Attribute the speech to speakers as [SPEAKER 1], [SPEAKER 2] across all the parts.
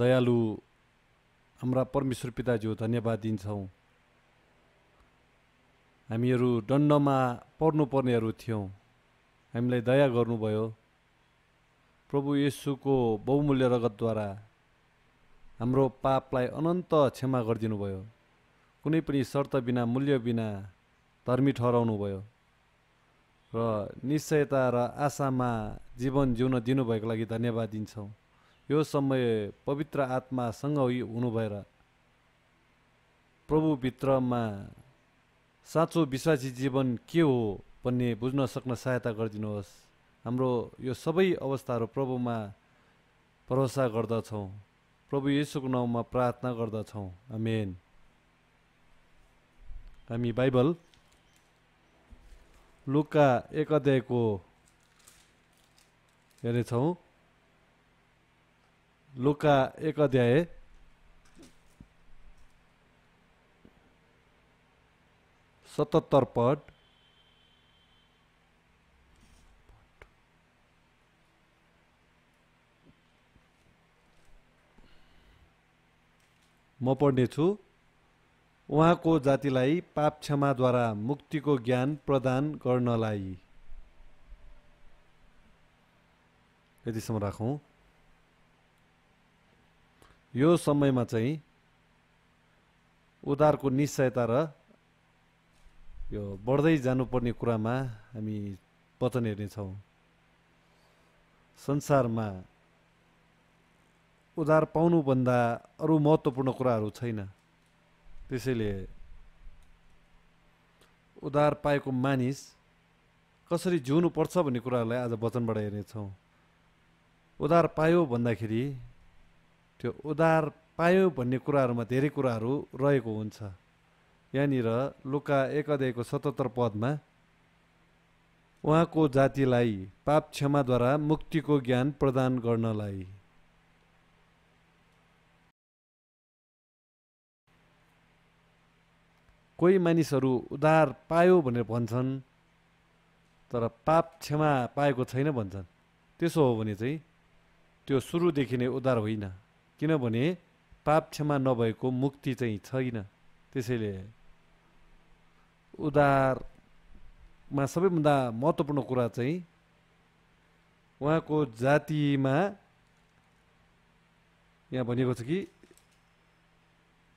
[SPEAKER 1] दयालु हाम्रा परमेश्वर पिताज्यू धन्यवाद दिन्छौँ हामीहरू दण्डमा पर्नुपर्नेहरू थियौँ हामीलाई दया गर्नुभयो प्रभु येसुको बहुमूल्य रगतद्वारा हाम्रो पापलाई अनन्त क्षमा गरिदिनु भयो कुनै पनि शर्त बिना मूल्य बिना धर्मी ठहराउनु भयो र निश्चयता र आशामा जीवन जिउन दिनुभएको लागि धन्यवाद दिन्छौँ यो समय पवित्र आत्मासँग हुनुभएर प्रभुभित्रमा साँचो विश्वासी जीवन के हो भन्ने बुझ्न सक्न सहायता गरिदिनुहोस् हाम्रो यो सबै अवस्थाहरू प्रभुमा भरोसा गर्दछौँ प्रभु येसुको नाउँमा प्रार्थना गर्दछौँ आमेन हामी बाइबल लुका एक अध्यायको हेर्नेछौँ लुका एक अध्याय सतहत्तर पद म पढ्नेछु उहाँको जातिलाई पाप क्षमाद्वारा मुक्तिको ज्ञान प्रदान गर्नलाई यतिसम्म राखौँ यो समयमा चाहिँ उधारको निश्चयता र यो बढ्दै जानुपर्ने कुरामा हामी वचन हेर्नेछौँ संसारमा उधार पाउनुभन्दा अरू महत्त्वपूर्ण कुराहरू छैन त्यसैले उधार पाएको मानिस कसरी जिउनुपर्छ भन्ने कुराहरूलाई आज वचनबाट हेर्नेछौँ उधार पायो भन्दाखेरि त्यो उधार पायो भन्ने कुराहरूमा धेरै कुराहरू रहेको हुन्छ यहाँनिर लुका एक अध्यायको सतहत्तर पदमा उहाँको जातिलाई पाप क्षमाद्वारा मुक्तिको ज्ञान प्रदान गर्नलाई कोही मानिसहरू उधार पायो भनेर भन्छन् तर पाप क्षमा पाएको छैन भन्छन् त्यसो हो भने चाहिँ त्यो सुरुदेखि नै उधार होइन किनभने पाप क्षमा नभएको मुक्ति चाहिँ छैन त्यसैले उदारमा सबैभन्दा महत्त्वपूर्ण कुरा चाहिँ उहाँको जातिमा यहाँ भनेको छ कि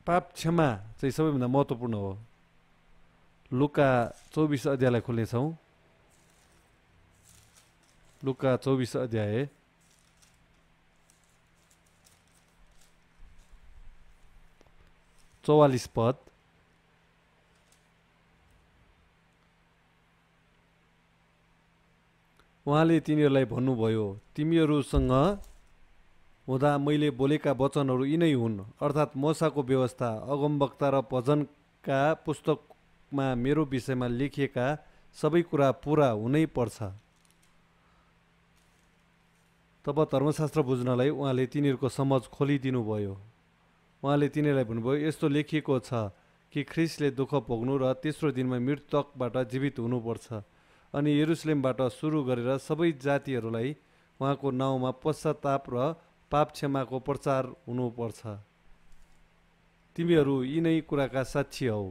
[SPEAKER 1] पाप क्षमा चाहिँ सबैभन्दा महत्त्वपूर्ण हो लुका चौबिस अध्यायलाई खोल्नेछौँ लुका चौबिस अध्याय चौवालिस पद उहाँले तिनीहरूलाई भन्नुभयो तिमीहरूसँग हुँदा मैले बोलेका वचनहरू यिनै हुन् अर्थात् मसाको व्यवस्था अगमवक्ता र भजनका पुस्तकमा मेरो विषयमा लेखिएका सबै कुरा पुरा हुनै पर्छ तब धर्मशास्त्र बुझ्नलाई उहाँले तिनीहरूको समाज खोलिदिनुभयो उहाँले तिनीहरूलाई भन्नुभयो यस्तो लेखिएको छ कि ख्रिसले दुःख भोग्नु र तेस्रो दिनमा मृतकबाट जीवित हुनुपर्छ अनि यरुसलेमबाट सुरु गरेर सबै जातिहरूलाई उहाँको नाउँमा पश्चाताप र पाप क्षमाको प्रचार हुनुपर्छ तिमीहरू यिनै कुराका साक्षी हौ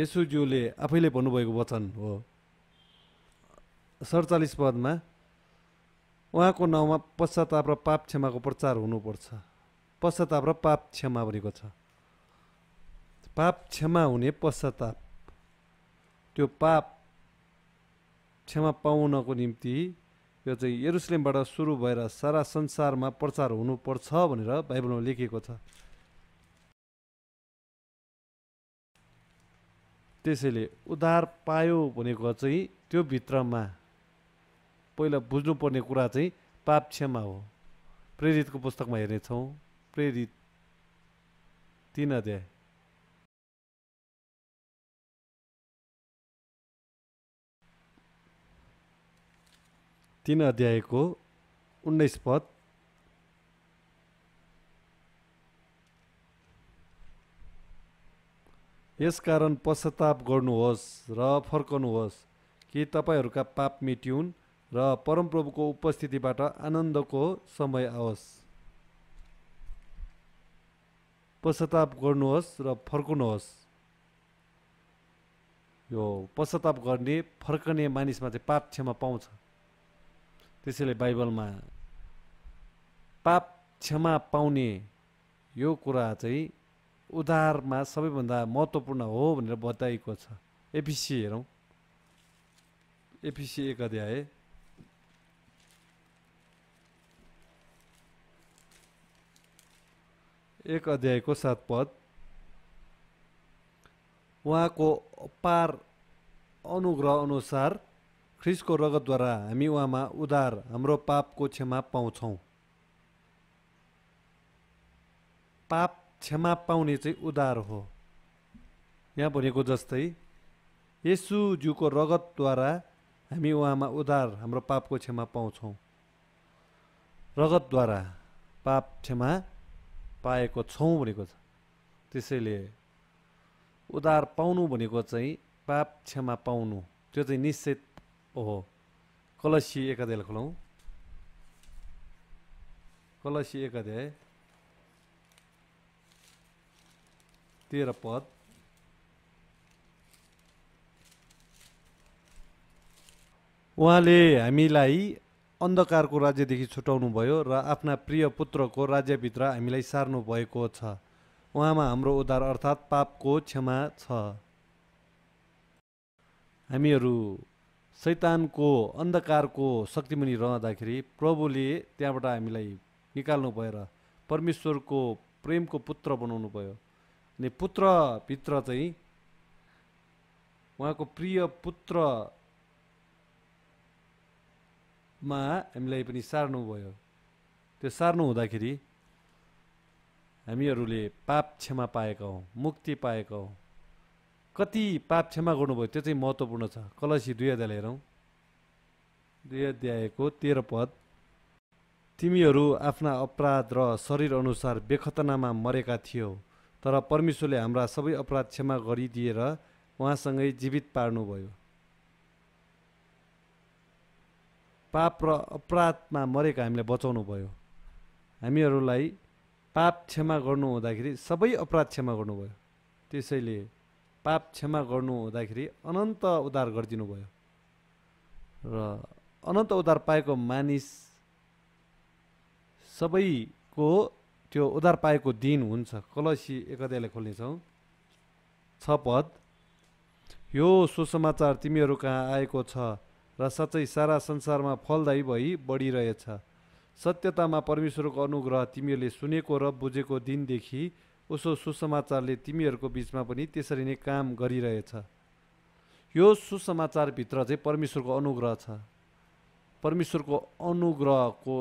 [SPEAKER 1] यसुज्यूले आफैले भन्नुभएको वचन हो सडचालिस पदमा उहाँको नाउँमा पश्चाताप र पाप क्षमाको प्रचार हुनुपर्छ पश्चाताप र पाप क्षमा भनेको छ पाप क्षमा हुने पश्चाताप त्यो पाप क्षमा पाउनको निम्ति यो चाहिँ यरुसलेमबाट सुरु भएर सारा संसारमा प्रचार हुनुपर्छ भनेर बाइबलमा लेखिएको छ त्यसैले उद्धार पायो भनेको चाहिँ त्यो भित्रमा पहिला बुझ्नुपर्ने कुरा चाहिँ पाप क्षमा हो प्रेरितको पुस्तकमा हेर्नेछौँ प्रेरित तिन अध्याय तिन अध्यायको उन्नाइस पद यसकारण पश्चाताप गर्नुहोस् र फर्कनुहोस् कि तपाईँहरूका पाप मेटिउन् र परमप्रभुको उपस्थितिबाट आनन्दको समय आओस् पश्चाताप गर्नुहोस् र फर्कनुहोस् यो पश्चाताप गर्ने फर्कने मानिसमा चाहिँ पाप क्षमा पाउँछ त्यसैले बाइबलमा पाप क्षमा पाउने यो कुरा चाहिँ उधारमा सबैभन्दा महत्त्वपूर्ण हो भनेर बताइएको छ एपिसी हेरौँ एपिसी एक अध्याय एक अध्यायको सात पद उहाँको पार अनुग्रह अनुसार ख्रिसको रगतद्वारा हामी उहाँमा उधार हाम्रो पापको क्षमा पाउँछौँ पाप क्षमा पाउने चाहिँ उधार हो यहाँ भनेको जस्तै यसुज्यूको रगतद्वारा हामी उहाँमा उधार हाम्रो पापको क्षमा पाउँछौँ रगतद्वारा पाप क्षमा पाएको छौँ भनेको छ त्यसैले उधार पाउनु भनेको चाहिँ पाप क्षमा पाउनु त्यो चाहिँ निश्चित हो कलसी एकाध्याय खोलौँ कलसी एकाध्याय तेह्र पद उहाँले हामीलाई अन्धकारको राज्यदेखि छुटाउनु भयो र आफ्ना प्रिय पुत्रको राज्यभित्र हामीलाई सार्नु भएको छ उहाँमा हाम्रो उद्धार अर्थात् पापको क्षमा छ हामीहरू शैतानको अन्धकारको शक्तिमुनि रहँदाखेरि प्रभुले त्यहाँबाट हामीलाई निकाल्नु भएर परमेश्वरको प्रेमको पुत्र बनाउनु भयो अनि पुत्रभित्र चाहिँ उहाँको प्रिय पुत्र मा हामीलाई पनि सार्नु भयो त्यो सार्नु हुँदाखेरि हामीहरूले पाप क्षमा पाएका हौँ मुक्ति पाएका हौँ कति पाप क्षमा गर्नुभयो त्यो चाहिँ महत्त्वपूर्ण छ कलसी दुई अध्याय हेरौँ दुई अध्यायको तेह्र पद तिमीहरू आफ्ना अपराध र शरीर अनुसार बेखतनामा मरेका थियौ तर परमेश्वरले हाम्रा सबै अपराध क्षमा गरिदिएर उहाँसँगै जीवित पार्नुभयो पाप र अपराधमा मरेको हामीलाई बचाउनु भयो हामीहरूलाई पाप क्षमा गर्नु हुँदाखेरि सबै अपराध क्षमा गर्नुभयो त्यसैले पाप क्षमा गर्नु हुँदाखेरि अनन्त उद्धार गरिदिनु भयो र अनन्त उद्धार पाएको मानिस सबैको त्यो उद्धार पाएको दिन हुन्छ कलसी एकअध्यायलाई खोल्नेछौँ छ पद यो सुसमाचार तिमीहरू कहाँ आएको छ र साँच्चै सारा संसारमा फलदायी भई बढिरहेछ सत्यतामा परमेश्वरको अनुग्रह तिमीहरूले सुनेको र बुझेको दिनदेखि उसो सुसमाचारले तिमीहरूको बिचमा पनि त्यसरी नै काम गरिरहेछ यो सुसमाचारभित्र चाहिँ परमेश्वरको अनुग्रह छ परमेश्वरको अनुग्रहको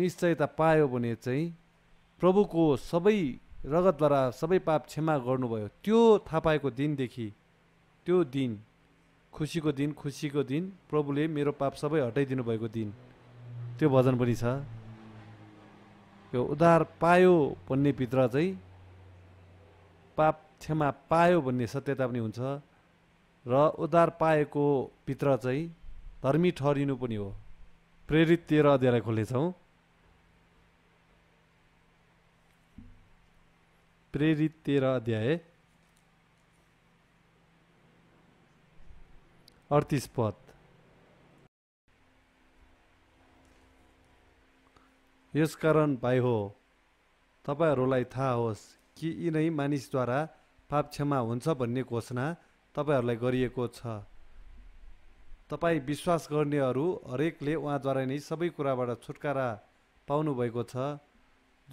[SPEAKER 1] निश्चयता पायो भने चाहिँ प्रभुको सबै रगतद्वारा सबै पाप क्षमा गर्नुभयो त्यो थाहा पाएको दिनदेखि त्यो दिन खुसीको दिन खुसीको दिन प्रभुले मेरो पाप सबै हटाइदिनु भएको दिन त्यो भजन पनि छ यो उद्धार पायो भन्ने भित्र चाहिँ पाप क्षमा पायो भन्ने सत्यता पनि हुन्छ र उद्धार पाएको भित्र चाहिँ धर्मी ठहरिनु पनि हो प्रेरित तेह्र अध्यायलाई खोलेछौँ प्रेरित तेह्र अध्याय अडतिस पद कारण भाइ हो तपाईँहरूलाई थाहा होस् कि यिनै मानिसद्वारा पाप क्षमा हुन्छ भन्ने घोषणा तपाईँहरूलाई गरिएको छ तपाईँ विश्वास गर्नेहरू हरेकले उहाँद्वारा नै सबै कुराबाट छुटकारा पाउनुभएको छ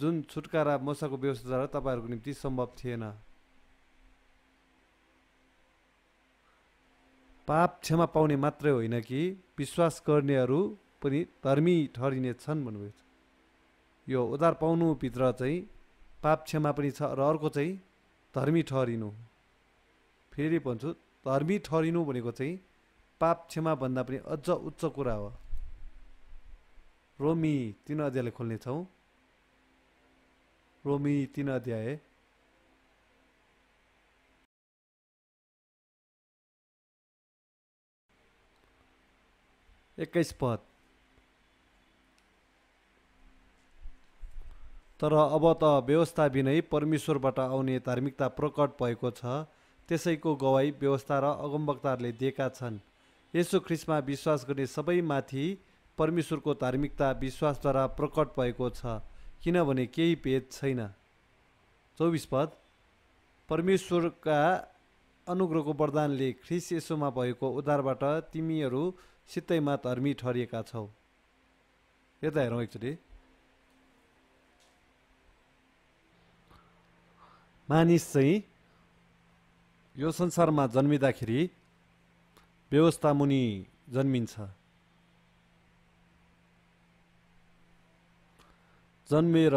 [SPEAKER 1] जुन छुटकारा मसाको व्यवस्थाद्वारा तपाईँहरूको निम्ति सम्भव थिएन पाप क्षमा पाउने मात्रै होइन कि विश्वास गर्नेहरू पनि धर्मी ठहरिने छन् छ यो उधार पाउनुभित्र चाहिँ पाप क्षमा पनि छ र अर्को चाहिँ धर्मी ठहरिनु फेरि भन्छु धर्मी ठहरिनु भनेको चाहिँ पाप क्षमा भन्दा पनि अझ उच्च कुरा हो रोमी तिन अध्यायले खोल्नेछौँ रोमी तिन अध्याय एक्काइस पद तर अब त व्यवस्था विनै परमेश्वरबाट आउने धार्मिकता प्रकट भएको छ त्यसैको गवाई व्यवस्था र अगमवक्ताहरूले दिएका छन् यसो ख्रिसमा विश्वास गर्ने सबैमाथि परमेश्वरको धार्मिकता विश्वासद्वारा प्रकट भएको छ किनभने केही भेद छैन चौबिस पद परमेश्वरका अनुग्रहको वरदानले ख्रिस यसोमा भएको उद्धारबाट तिमीहरू सित्तैमा धर्मी ठरिएका छौ यता हेरौँ एकचोटि मानिस चाहिँ यो संसारमा जन्मिँदाखेरि व्यवस्था मुनि जन्मिन्छ जन्मेर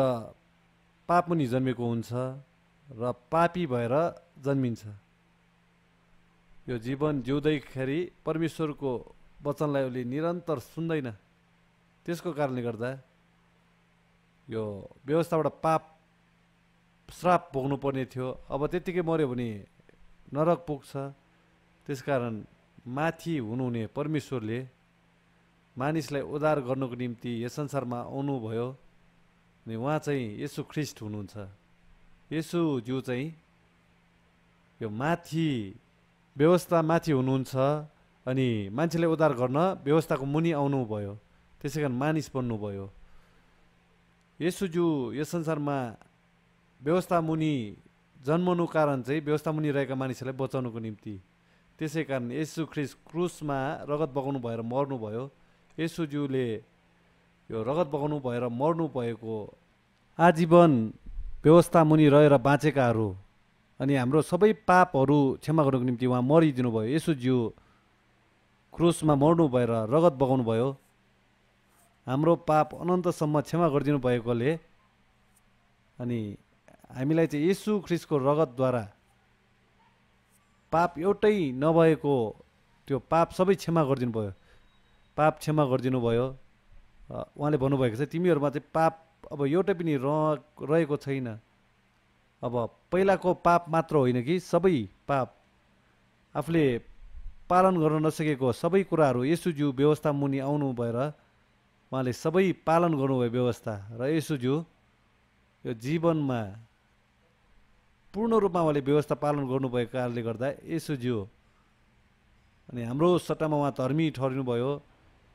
[SPEAKER 1] पाप मुनि जन्मेको हुन्छ र पापी भएर जन्मिन्छ यो जीवन जिउँदैखेरि परमेश्वरको वचनलाई उसले निरन्तर सुन्दैन त्यसको कारणले गर्दा यो व्यवस्थाबाट पाप श्राप भोग्नुपर्ने थियो अब त्यत्तिकै मऱ्यो भने नरक पुग्छ त्यसकारण माथि हुनुहुने परमेश्वरले मानिसलाई उद्धार गर्नुको निम्ति यस संसारमा आउनुभयो अनि उहाँ चाहिँ यसु ख्रिस्ट हुनुहुन्छ यसु जिउ चाहिँ यो माथि व्यवस्था माथि हुनुहुन्छ अनि मान्छेले उद्धार गर्न व्यवस्थाको मुनि आउनुभयो त्यसै कारण मानिस बन्नुभयो यसुज्यू यस संसारमा व्यवस्था मुनि जन्मनु कारण चाहिँ व्यवस्था मुनि रहेका मानिसहरूलाई बचाउनुको निम्ति त्यसै कारण यसु ख्रिस क्रुसमा रगत बगाउनु भएर मर्नुभयो यसुज्यूले यो रगत बगाउनु भएर मर्नु आजीवन व्यवस्था मुनि रहेर बाँचेकाहरू अनि हाम्रो सबै पापहरू क्षमा गर्नुको निम्ति उहाँ मरिदिनु भयो यसुज्यू क्रुसमा मर्नु भएर रगत बगाउनु भयो हाम्रो पाप अनन्तसम्म क्षमा गरिदिनु भएकोले अनि हामीलाई चाहिँ यसु ख्रिसको रगतद्वारा पाप एउटै नभएको त्यो पाप सबै क्षमा गरिदिनु भयो पाप क्षमा गरिदिनु भयो उहाँले भन्नुभएको छ तिमीहरूमा चाहिँ पाप अब एउटै पनि रहेको छैन अब पहिलाको पाप मात्र होइन कि सबै पाप आफूले पालन गर्न नसकेको सबै कुराहरू यसुज्यू व्यवस्था मुनि आउनु भएर उहाँले सबै पालन गर्नुभयो व्यवस्था र यसुज्यू यो जीवनमा पूर्ण रूपमा उहाँले व्यवस्था पालन गर्नुभएको कारणले गर्दा यसुज्यू अनि हाम्रो सट्टामा उहाँ धर्मी ठहरिनुभयो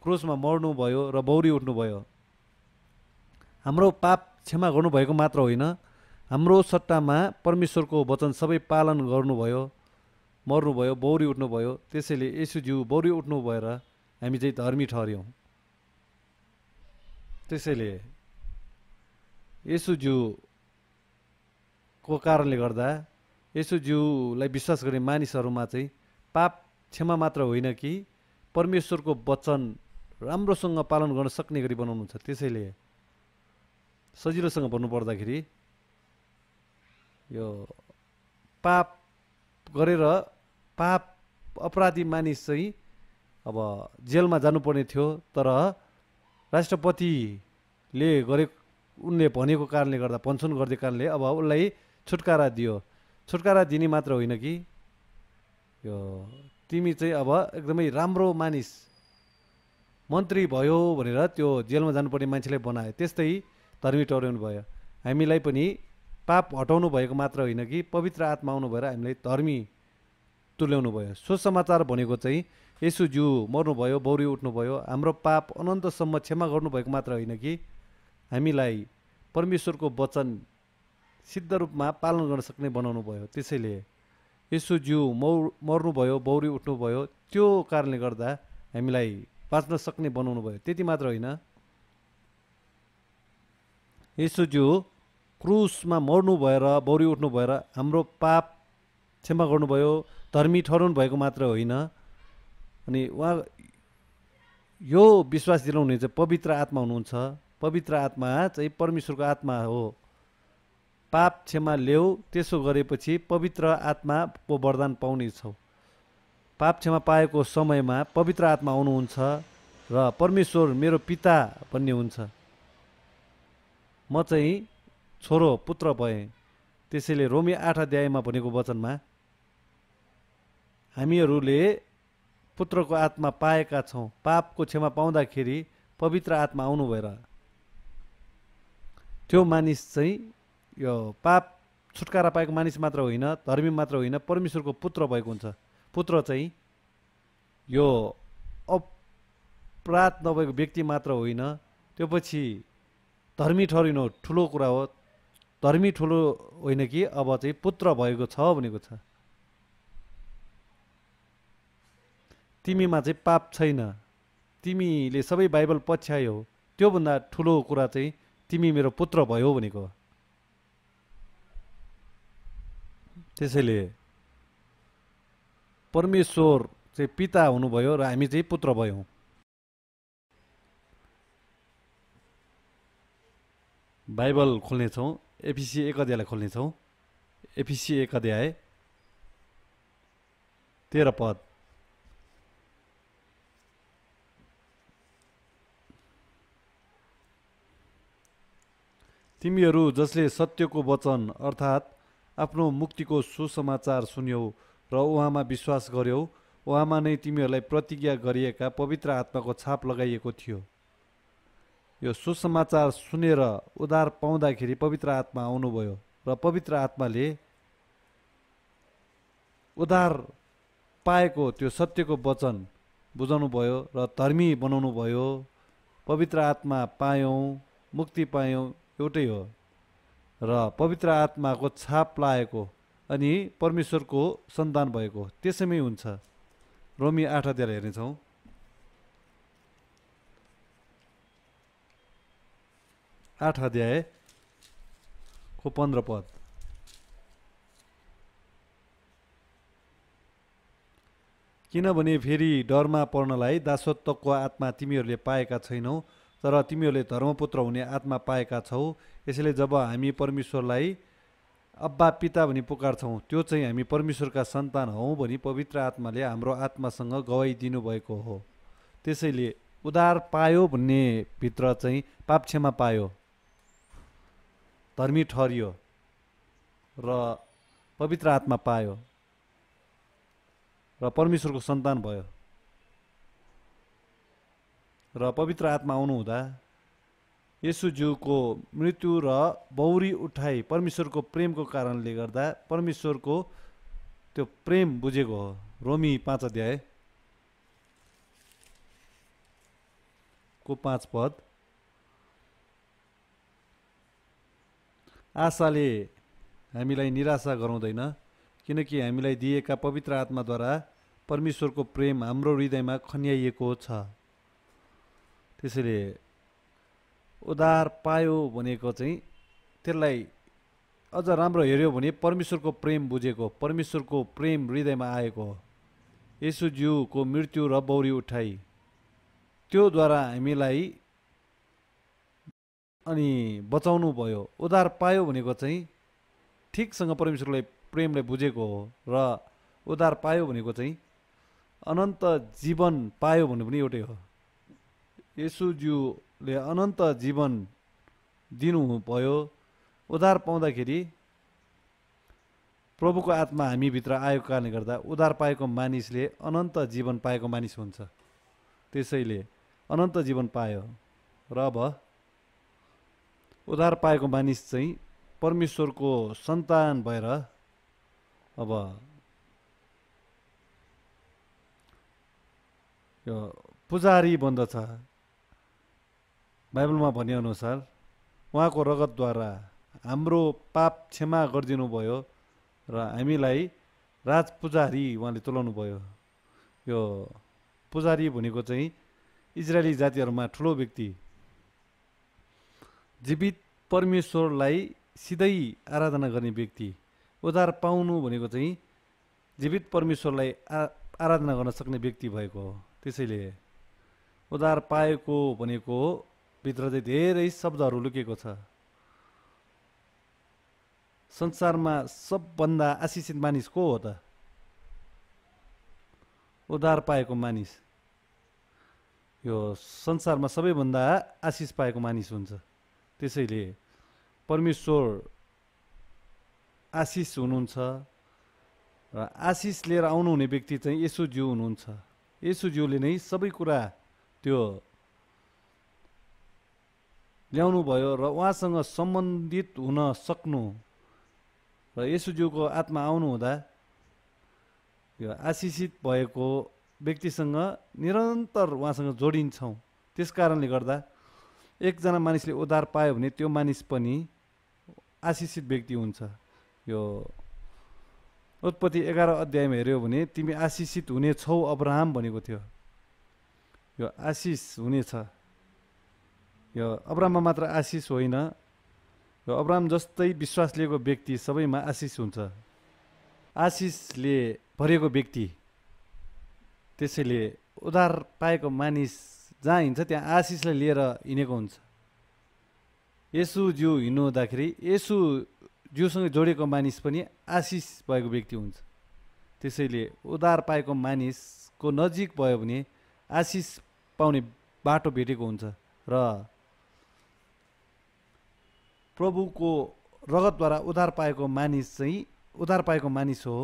[SPEAKER 1] क्रुसमा मर्नुभयो र बौरी उठ्नुभयो हाम्रो पाप क्षमा गर्नुभएको मात्र होइन हाम्रो सट्टामा परमेश्वरको वचन सबै पालन गर्नुभयो मर्नुभयो बौरी उठ्नुभयो त्यसैले यसुज्यू बौरी उठ्नु भएर हामी चाहिँ धर्मी ठहर्यौँ त्यसैले यसुज्यूको कारणले गर्दा यसुज्यूलाई विश्वास गर्ने मानिसहरूमा चाहिँ पाप क्षमा मात्र होइन कि परमेश्वरको वचन राम्रोसँग पालन गर्न सक्ने गरी बनाउनु छ त्यसैले सजिलोसँग भन्नुपर्दाखेरि यो पाप गरेर पाप अपराधी मानिस चाहिँ अब जेलमा जानुपर्ने थियो तर राष्ट्रपतिले गरे उनले भनेको कारणले गर्दा पन्सन गरिदिएको कारणले अब उसलाई छुटकारा दियो छुटकारा दिने मात्र होइन कि यो तिमी चाहिँ अब एकदमै राम्रो मानिस मन्त्री भयो भनेर त्यो जेलमा जानुपर्ने मान्छेलाई बनायो त्यस्तै धर्मी टर्याउनु भयो हामीलाई पनि पाप हटाउनु भएको मात्र होइन कि पवित्र आत्मा आउनु भएर हामीलाई धर्मी तुल्याउनु भयो सुसमाचार भनेको चाहिँ यसुज्यू मर्नुभयो बौरी उठ्नुभयो हाम्रो पाप अनन्तसम्म क्षमा गर्नुभएको मात्र होइन कि हामीलाई परमेश्वरको वचन सिद्ध रूपमा पालन गर्न सक्ने बनाउनु भयो त्यसैले यसुज्यू मौ मर्नुभयो बौरी उठ्नुभयो त्यो कारणले गर्दा हामीलाई बाँच्न सक्ने बनाउनु भयो त्यति मात्र होइन यसुज्यू क्रुसमा मर्नु भएर बौरी उठ्नु भएर हाम्रो पाप क्षमा गर्नुभयो धर्मी ठहराउनु भएको मात्र होइन अनि उहाँ यो विश्वास दिलाउने चाहिँ पवित्र आत्मा हुनुहुन्छ पवित्र आत्मा चाहिँ परमेश्वरको आत्मा हो पाप क्षमा ल्याऊ त्यसो गरेपछि पवित्र आत्माको वरदान पाउने पाउनेछौ पाप क्षमा पाएको समयमा पवित्र आत्मा आउनुहुन्छ र परमेश्वर मेरो पिता भन्ने हुन्छ म चाहिँ छोरो पुत्र भएँ त्यसैले रोमी आठ अध्यायमा भनेको वचनमा हामीहरूले पुत्रको आत्मा पाएका छौँ पापको क्षमा पाउँदाखेरि पवित्र आत्मा आउनु भएर त्यो मानिस चाहिँ यो पाप छुटकारा पाएको मानिस मात्र होइन धर्मी मात्र होइन परमेश्वरको पुत्र भएको हुन्छ पुत्र चाहिँ यो अपराध नभएको व्यक्ति मात्र होइन त्यो पछि धर्मी ठहरिनु ठुलो कुरा हो धर्मी ठुलो होइन कि अब चाहिँ पुत्र भएको छ भनेको छ तिमीमा चाहिँ पाप छैन तिमीले सबै बाइबल पछ्यायो त्योभन्दा ठुलो कुरा चाहिँ तिमी मेरो पुत्र भयो भनेको त्यसैले परमेश्वर चाहिँ पिता हुनुभयो र हामी चाहिँ पुत्र भयौँ बाइबल खोल्नेछौँ एपिसी एक अध्यायलाई खोल्नेछौँ एपिसी एक अध्याय तेह्र पद तिमीहरू जसले सत्यको वचन अर्थात् आफ्नो मुक्तिको सुसमाचार सुन्यौ र उहाँमा विश्वास गर्यौ उहाँमा नै तिमीहरूलाई प्रतिज्ञा गरिएका पवित्र आत्माको छाप लगाइएको थियो यो सुसमाचार सुनेर उधार पाउँदाखेरि पवित्र आत्मा आउनुभयो र पवित्र आत्माले उधार पाएको त्यो सत्यको वचन बुझाउनुभयो र धर्मी बनाउनु भयो पवित्र आत्मा पायौँ मुक्ति पायौँ एउटै हो र पवित्र आत्माको छाप लागेको अनि परमेश्वरको सन्तान भएको त्यसैमै हुन्छ रोमी आठ अध्याय हेर्नेछौँ आठ अध्यायको पन्ध्र पद किनभने फेरि डरमा पर्नलाई दासत्वको आत्मा तिमीहरूले पाएका छैनौ तर तिमीहरूले धर्मपुत्र हुने आत्मा पाएका छौ यसैले जब हामी परमेश्वरलाई अब्बा पिता भनी पुकार्छौँ त्यो चाहिँ हामी परमेश्वरका सन्तान हौँ भनी पवित्र आत्माले हाम्रो आत्मासँग गवाई दिनुभएको हो त्यसैले उदार पायो भन्ने भित्र चाहिँ पाप पायो धर्मी ठहरियो र पवित्र आत्मा पायो र परमेश्वरको सन्तान भयो र पवित्र आत्मा आउनुहुँदा यसुज्यूको मृत्यु र बौरी उठाइ परमेश्वरको प्रेमको कारणले गर्दा परमेश्वरको त्यो प्रेम बुझेको हो रोमी पाँच अध्याय को पाँच पद आशाले हामीलाई निराशा गराउँदैन किनकि हामीलाई दिएका पवित्र आत्माद्वारा परमेश्वरको प्रेम हाम्रो हृदयमा खन्याइएको छ त्यसैले उधार पायो भनेको चाहिँ त्यसलाई अझ राम्रो हेऱ्यो भने परमेश्वरको प्रेम बुझेको परमेश्वरको प्रेम हृदयमा आएको हो यसुज्यूको मृत्यु र बौरी उठाइ त्योद्वारा हामीलाई अनि बचाउनु भयो उधार पायो भनेको चाहिँ ठिकसँग परमेश्वरलाई प्रेमले बुझेको हो र उधार पायो भनेको चाहिँ अनन्त जीवन पायो भन्नु पनि एउटै हो यसुज्यूले अनन्त जीवन दिनुभयो उधार पाउँदाखेरि प्रभुको आत्मा हामीभित्र आएको कारणले गर्दा उधार पाएको मानिसले अनन्त जीवन पाएको मानिस हुन्छ त्यसैले अनन्त जीवन पायो र अब उधार पाएको मानिस चाहिँ परमेश्वरको सन्तान भएर अब यो पुजारी बन्दछ बाइबलमा भनेअनुसार उहाँको रगतद्वारा हाम्रो पाप क्षमा गरिदिनु भयो र हामीलाई राज पुजारी उहाँले तुलाउनु भयो यो पुजारी भनेको चाहिँ इजरायली जातिहरूमा ठुलो व्यक्ति जीवित परमेश्वरलाई सिधै आराधना गर्ने व्यक्ति उधार पाउनु भनेको चाहिँ जीवित परमेश्वरलाई आ आराधना गर्न सक्ने व्यक्ति भएको हो त्यसैले उधार पाएको भनेको भित्र चाहिँ धेरै शब्दहरू लुकेको छ संसारमा सबभन्दा आशिषित मानिस को हो त उद्धार पाएको मानिस यो संसारमा सबैभन्दा आशिष पाएको मानिस हुन्छ त्यसैले परमेश्वर आशिष हुनुहुन्छ र आशिष लिएर आउनुहुने व्यक्ति चाहिँ यसुज्यू हुनुहुन्छ यसुज्यूले नै सबै कुरा त्यो ल्याउनुभयो र उहाँसँग सम्बन्धित हुन सक्नु र यसुज्यूको आत्मा आउनुहुँदा यो आशिषित भएको व्यक्तिसँग निरन्तर उहाँसँग जोडिन्छौँ त्यस कारणले गर्दा एकजना मानिसले उद्धार पायो भने त्यो मानिस पनि आशिषित व्यक्ति हुन्छ यो उत्पत्ति एघार अध्यायमा हेऱ्यौ भने तिमी आशिषित हुनेछौ अब्राहम भनेको थियो यो आशिष हुनेछ यो अब्राममा मात्र आशिष होइन यो अब्राम जस्तै विश्वास लिएको व्यक्ति सबैमा आशिष हुन्छ आशिषले भरिएको व्यक्ति त्यसैले उधार पाएको मानिस जहाँ हिँड्छ त्यहाँ आशिषलाई लिएर हिँडेको हुन्छ यसु जिउ हिँड्नुहुँदाखेरि यसु जिउसँग जोडिएको मानिस पनि आशिष भएको व्यक्ति हुन्छ त्यसैले उधार पाएको मानिसको नजिक भयो भने आशिष पाउने बाटो भेटेको हुन्छ र प्रभुको रगतद्वारा उधार पाएको मानिस चाहिँ उधार पाएको मानिस हो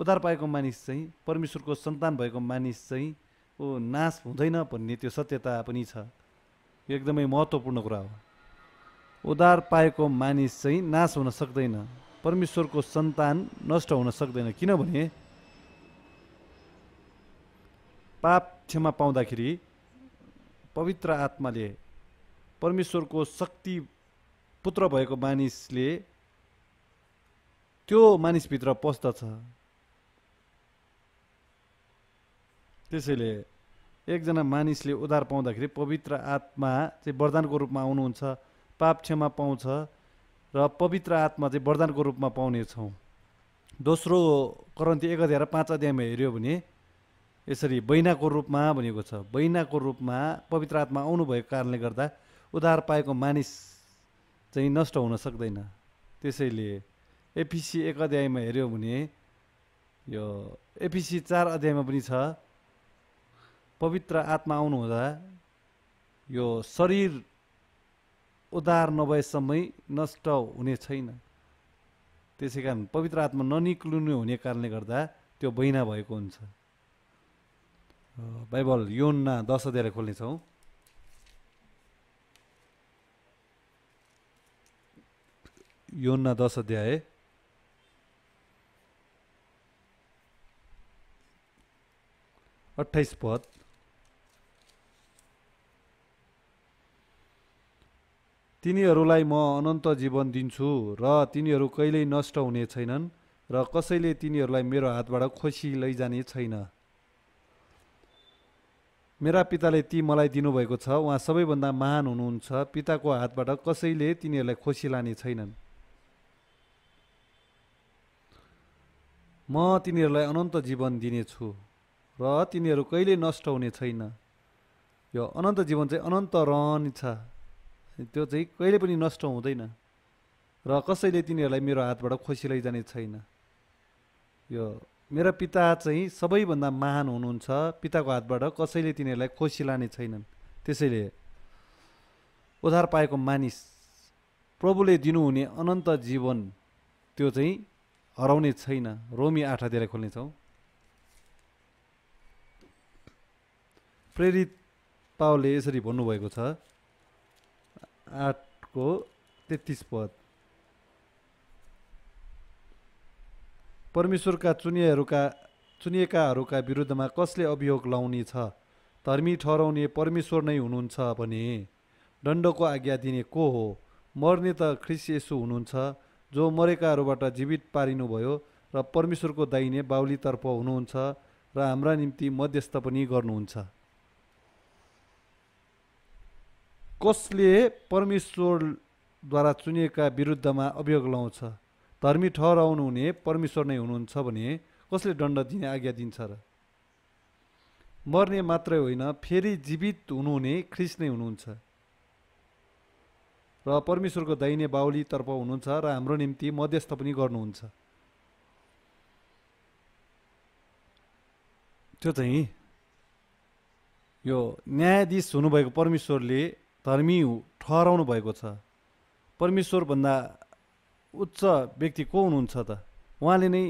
[SPEAKER 1] उधार पाएको मानिस चाहिँ परमेश्वरको सन्तान भएको मानिस चाहिँ ऊ नाश हुँदैन भन्ने त्यो सत्यता पनि छ यो एकदमै महत्त्वपूर्ण कुरा हो उधार पाएको मानिस चाहिँ नाश हुन सक्दैन परमेश्वरको सन्तान नष्ट हुन सक्दैन किनभने पाप क्षमा पाउँदाखेरि पवित्र आत्माले परमेश्वरको शक्ति पुत्र भएको मानिसले त्यो मानिसभित्र पस्दछ त्यसैले एकजना मानिसले उधार पाउँदाखेरि पवित्र आत्मा चाहिँ वरदानको रूपमा आउनुहुन्छ पाप क्षमा पाउँछ र पवित्र आत्मा चाहिँ वरदानको रूपमा पाउनेछौँ दोस्रो करन्ती एक अध्याय र पाँच अध्यायमा हेऱ्यो भने यसरी बैनाको रूपमा भनेको छ बैनाको रूपमा पवित्र आत्मा आउनुभएको कारणले गर्दा उधार पाएको मानिस चाहिँ नष्ट हुन सक्दैन त्यसैले एपिसी एक अध्यायमा हेऱ्यो भने यो एपिसी चार अध्यायमा पनि छ पवित्र आत्मा आउनुहुँदा यो शरीर उद्धार नभएसम्मै नष्ट हुने छैन त्यसै कारण पवित्र आत्मा ननिक्लिनु हुने कारणले गर्दा त्यो बहिना भएको हुन्छ बाइबल योन्ना दस अध्याय खोल्नेछौँ योन्ना दश अध्याय अट्ठाइस पद तिनीहरूलाई म अनन्त जीवन दिन्छु र तिनीहरू कहिल्यै नष्ट हुने छैनन् र कसैले तिनीहरूलाई मेरो हातबाट खोसी लैजाने छैन मेरा पिताले ती मलाई दिनुभएको छ उहाँ सबैभन्दा महान हुनुहुन्छ पिताको हातबाट कसैले तिनीहरूलाई खोसी लाने छैनन् म तिनीहरूलाई अनन्त जीवन दिनेछु र तिनीहरू कहिले नष्ट हुने छैन यो अनन्त जीवन चाहिँ अनन्त छ त्यो चाहिँ कहिले पनि नष्ट हुँदैन र कसैले तिनीहरूलाई मेरो हातबाट खोसी लैजाने छैन यो मेरा पिता चाहिँ सबैभन्दा महान हुनुहुन्छ पिताको हातबाट कसैले तिनीहरूलाई खोसी लाने छैनन् त्यसैले उधार पाएको मानिस प्रभुले दिनुहुने अनन्त जीवन त्यो चाहिँ हराउने छैन रोमी आठ दिएर खोल्नेछौँ प्रेरित पावले यसरी भन्नुभएको छ आठको तेत्तिस पद परमेश्वरका चुनिएहरूका चुनिएकाहरूका विरुद्धमा कसले अभियोग लाउने छ धर्मी ठहराउने परमेश्वर नै हुनुहुन्छ भने दण्डको आज्ञा दिने को हो मर्ने त ख्रिस यसो हुनुहुन्छ जो मरेकाहरूबाट जीवित पारिनुभयो र परमेश्वरको दाहिने बाहुलीतर्फ हुनुहुन्छ र हाम्रा निम्ति मध्यस्थ पनि गर्नुहुन्छ कसले परमेश्वरद्वारा चुनिएका विरुद्धमा अभियोग लगाउँछ धर्मी ठहराउनु हुने परमेश्वर नै हुनुहुन्छ भने कसले दण्ड दिने आज्ञा दिन्छ र मर्ने मात्रै होइन फेरि जीवित हुनुहुने ख्रिस नै हुनुहुन्छ र परमेश्वरको दैने बाहुलीतर्फ हुनुहुन्छ र हाम्रो निम्ति मध्यस्थ पनि गर्नुहुन्छ त्यो चाहिँ यो न्यायाधीश हुनुभएको परमेश्वरले धर्मी ठहराउनु भएको छ परमेश्वरभन्दा उच्च व्यक्ति को हुनुहुन्छ त उहाँले नै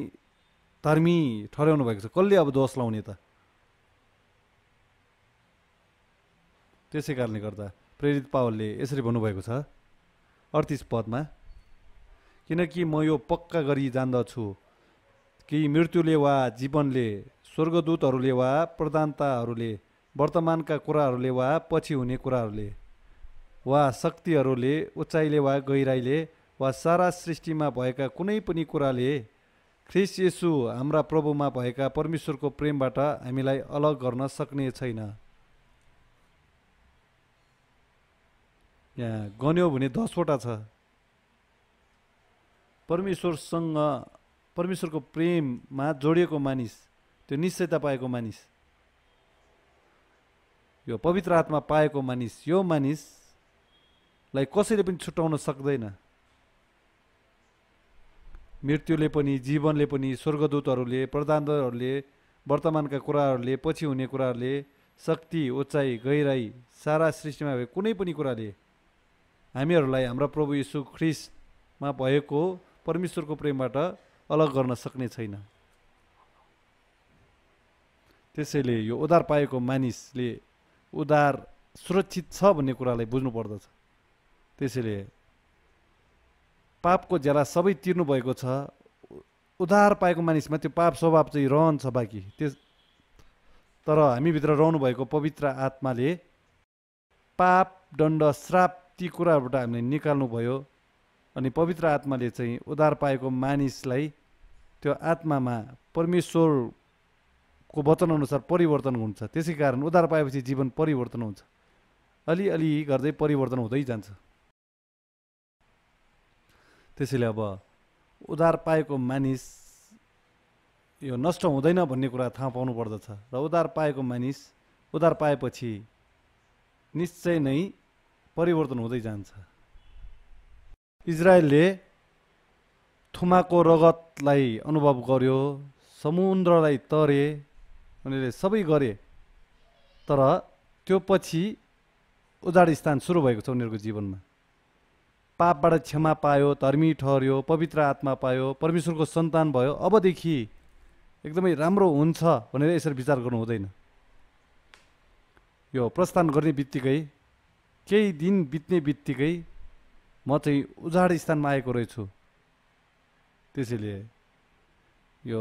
[SPEAKER 1] धर्मी ठहराउनु भएको छ कसले अब दोष लाउने त त्यसै कारणले गर्दा प्रेरित पावलले यसरी भन्नुभएको छ अडतिस पदमा किनकि म यो पक्का गरी जान्दछु कि मृत्युले वा जीवनले स्वर्गदूतहरूले वा प्रधानताहरूले वर्तमानका कुराहरूले वा पछि हुने कुराहरूले वा शक्तिहरूले उचाइले वा गहिराइले वा सारा सृष्टिमा भएका कुनै पनि कुराले ख्रिस यसु हाम्रा प्रभुमा भएका परमेश्वरको प्रेमबाट हामीलाई अलग गर्न सक्ने छैन यहाँ गन्यो भने दसवटा छ परमेश्वरसँग परमेश्वरको प्रेममा जोडिएको मानिस त्यो निश्चयता पाएको मानिस यो पवित्र आत्मा पाएको मानिस यो मानिसलाई कसैले पनि छुट्याउन सक्दैन मृत्युले पनि जीवनले पनि स्वर्गदूतहरूले प्रधानहरूले वर्तमानका कुराहरूले पछि हुने कुराहरूले शक्ति उचाइ गहिराई सारा सृष्टिमा भए कुनै पनि कुराले हामीहरूलाई हाम्रो प्रभु यीशु ख्रिसमा भएको परमेश्वरको प्रेमबाट अलग गर्न सक्ने छैन त्यसैले यो उधार पाएको मानिसले उधार सुरक्षित छ भन्ने कुरालाई बुझ्नुपर्दछ त्यसैले पापको ज्याला सबै तिर्नु भएको छ उधार पाएको मानिसमा त्यो पाप स्वभाव चाहिँ रहन्छ बाँकी त्यस तर हामीभित्र रहनुभएको पवित्र आत्माले पाप दण्ड श्राप ती कुराहरूबाट हामीले निकाल्नुभयो अनि पवित्र आत्माले चाहिँ उद्धार पाएको मानिसलाई त्यो आत्मामा परमेश्वरको वचनअनुसार परिवर्तन हुन्छ त्यसै कारण उद्धार पाएपछि जीवन परिवर्तन हुन्छ अलिअलि गर्दै परिवर्तन हुँदै जान्छ त्यसैले अब उधार पाएको मानिस यो नष्ट हुँदैन भन्ने कुरा थाहा पाउनु पर्दछ र उधार पाएको मानिस उधार पाएपछि निश्चय नै परिवर्तन हुँदै जान्छ इजरायलले थुमाको रगतलाई अनुभव गर्यो समुद्रलाई तरे उनीहरूले सबै गरे तर त्यो पछि उजाड स्थान सुरु भएको छ उनीहरूको जीवनमा पापबाट क्षमा पायो धर्मी ठहर्यो पवित्र आत्मा पायो परमेश्वरको सन्तान भयो अबदेखि एकदमै राम्रो हुन्छ भनेर यसरी विचार गर्नु हुँदैन यो प्रस्थान गर्ने बित्तिकै केही दिन बित्ने बित्तिकै म चाहिँ उजाड स्थानमा आएको रहेछु त्यसैले यो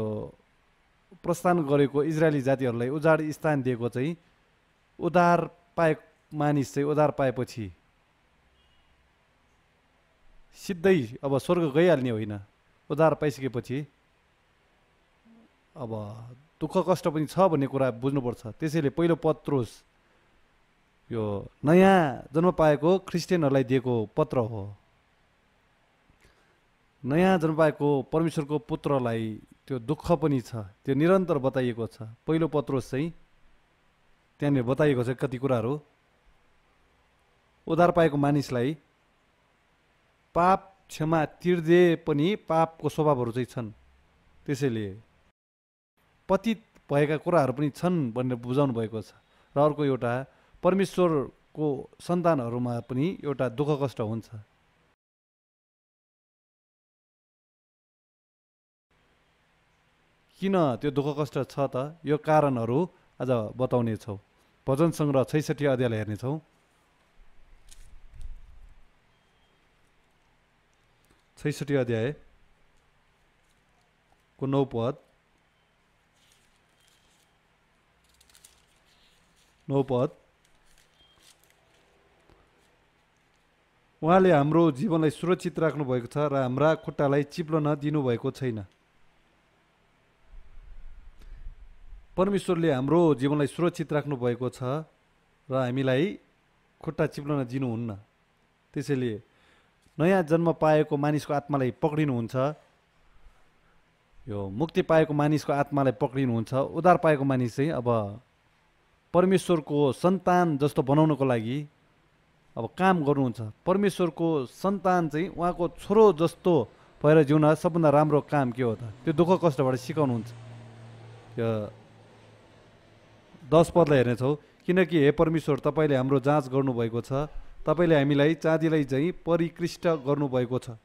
[SPEAKER 1] प्रस्थान गरेको इजरायली जातिहरूलाई उजाड स्थान दिएको चाहिँ उधार पाए मानिस चाहिँ उधार पाएपछि सिधै अब स्वर्ग गइहाल्ने होइन उधार पाइसकेपछि अब दुःख कष्ट पनि छ भन्ने कुरा बुझ्नुपर्छ त्यसैले पहिलो पत्रोस यो नयाँ जन्म पाएको क्रिस्चियनहरूलाई दिएको पत्र हो नयाँ जन्म पाएको परमेश्वरको पुत्रलाई त्यो दुःख पनि छ त्यो निरन्तर बताइएको छ पहिलो पत्र चाहिँ त्यहाँनिर बताइएको छ कति कुराहरू उधार पाएको मानिसलाई पाप क्षमा तिर्दे पनि पापको स्वभावहरू चाहिँ छन् त्यसैले पतित भएका कुराहरू पनि छन् भनेर बुझाउनु भएको छ र अर्को एउटा परमेश्वरको सन्तानहरूमा पनि एउटा दुःख कष्ट हुन्छ किन त्यो दुःख कष्ट छ त यो कारणहरू आज बताउनेछौँ भजन सङ्ग्रह छैसठी अध्यायलाई हेर्नेछौँ छैसठी को नौ पद नौ पद उहाँले हाम्रो जीवनलाई सुरक्षित राख्नुभएको छ र हाम्रा खुट्टालाई चिप्लन दिनुभएको छैन परमेश्वरले हाम्रो जीवनलाई सुरक्षित राख्नुभएको छ र हामीलाई खुट्टा चिप्लन दिनुहुन्न त्यसैले नयाँ जन्म पाएको मानिसको आत्मालाई पक्रिनुहुन्छ यो मुक्ति पाएको मानिसको आत्मालाई पक्रिनुहुन्छ उद्धार पाएको मानिस चाहिँ अब परमेश्वरको सन्तान जस्तो बनाउनको लागि अब काम गर्नुहुन्छ परमेश्वरको सन्तान चाहिँ उहाँको छोरो जस्तो भएर जिउन सबभन्दा राम्रो काम के हो त त्यो दुःख कष्टबाट सिकाउनुहुन्छ त्यो दस पदलाई हेर्नेछौँ किनकि हे परमेश्वर तपाईँले हाम्रो जाँच गर्नुभएको छ तपाईँले हामीलाई चाँदीलाई चाहिँ परिकृष्ट गर्नुभएको छ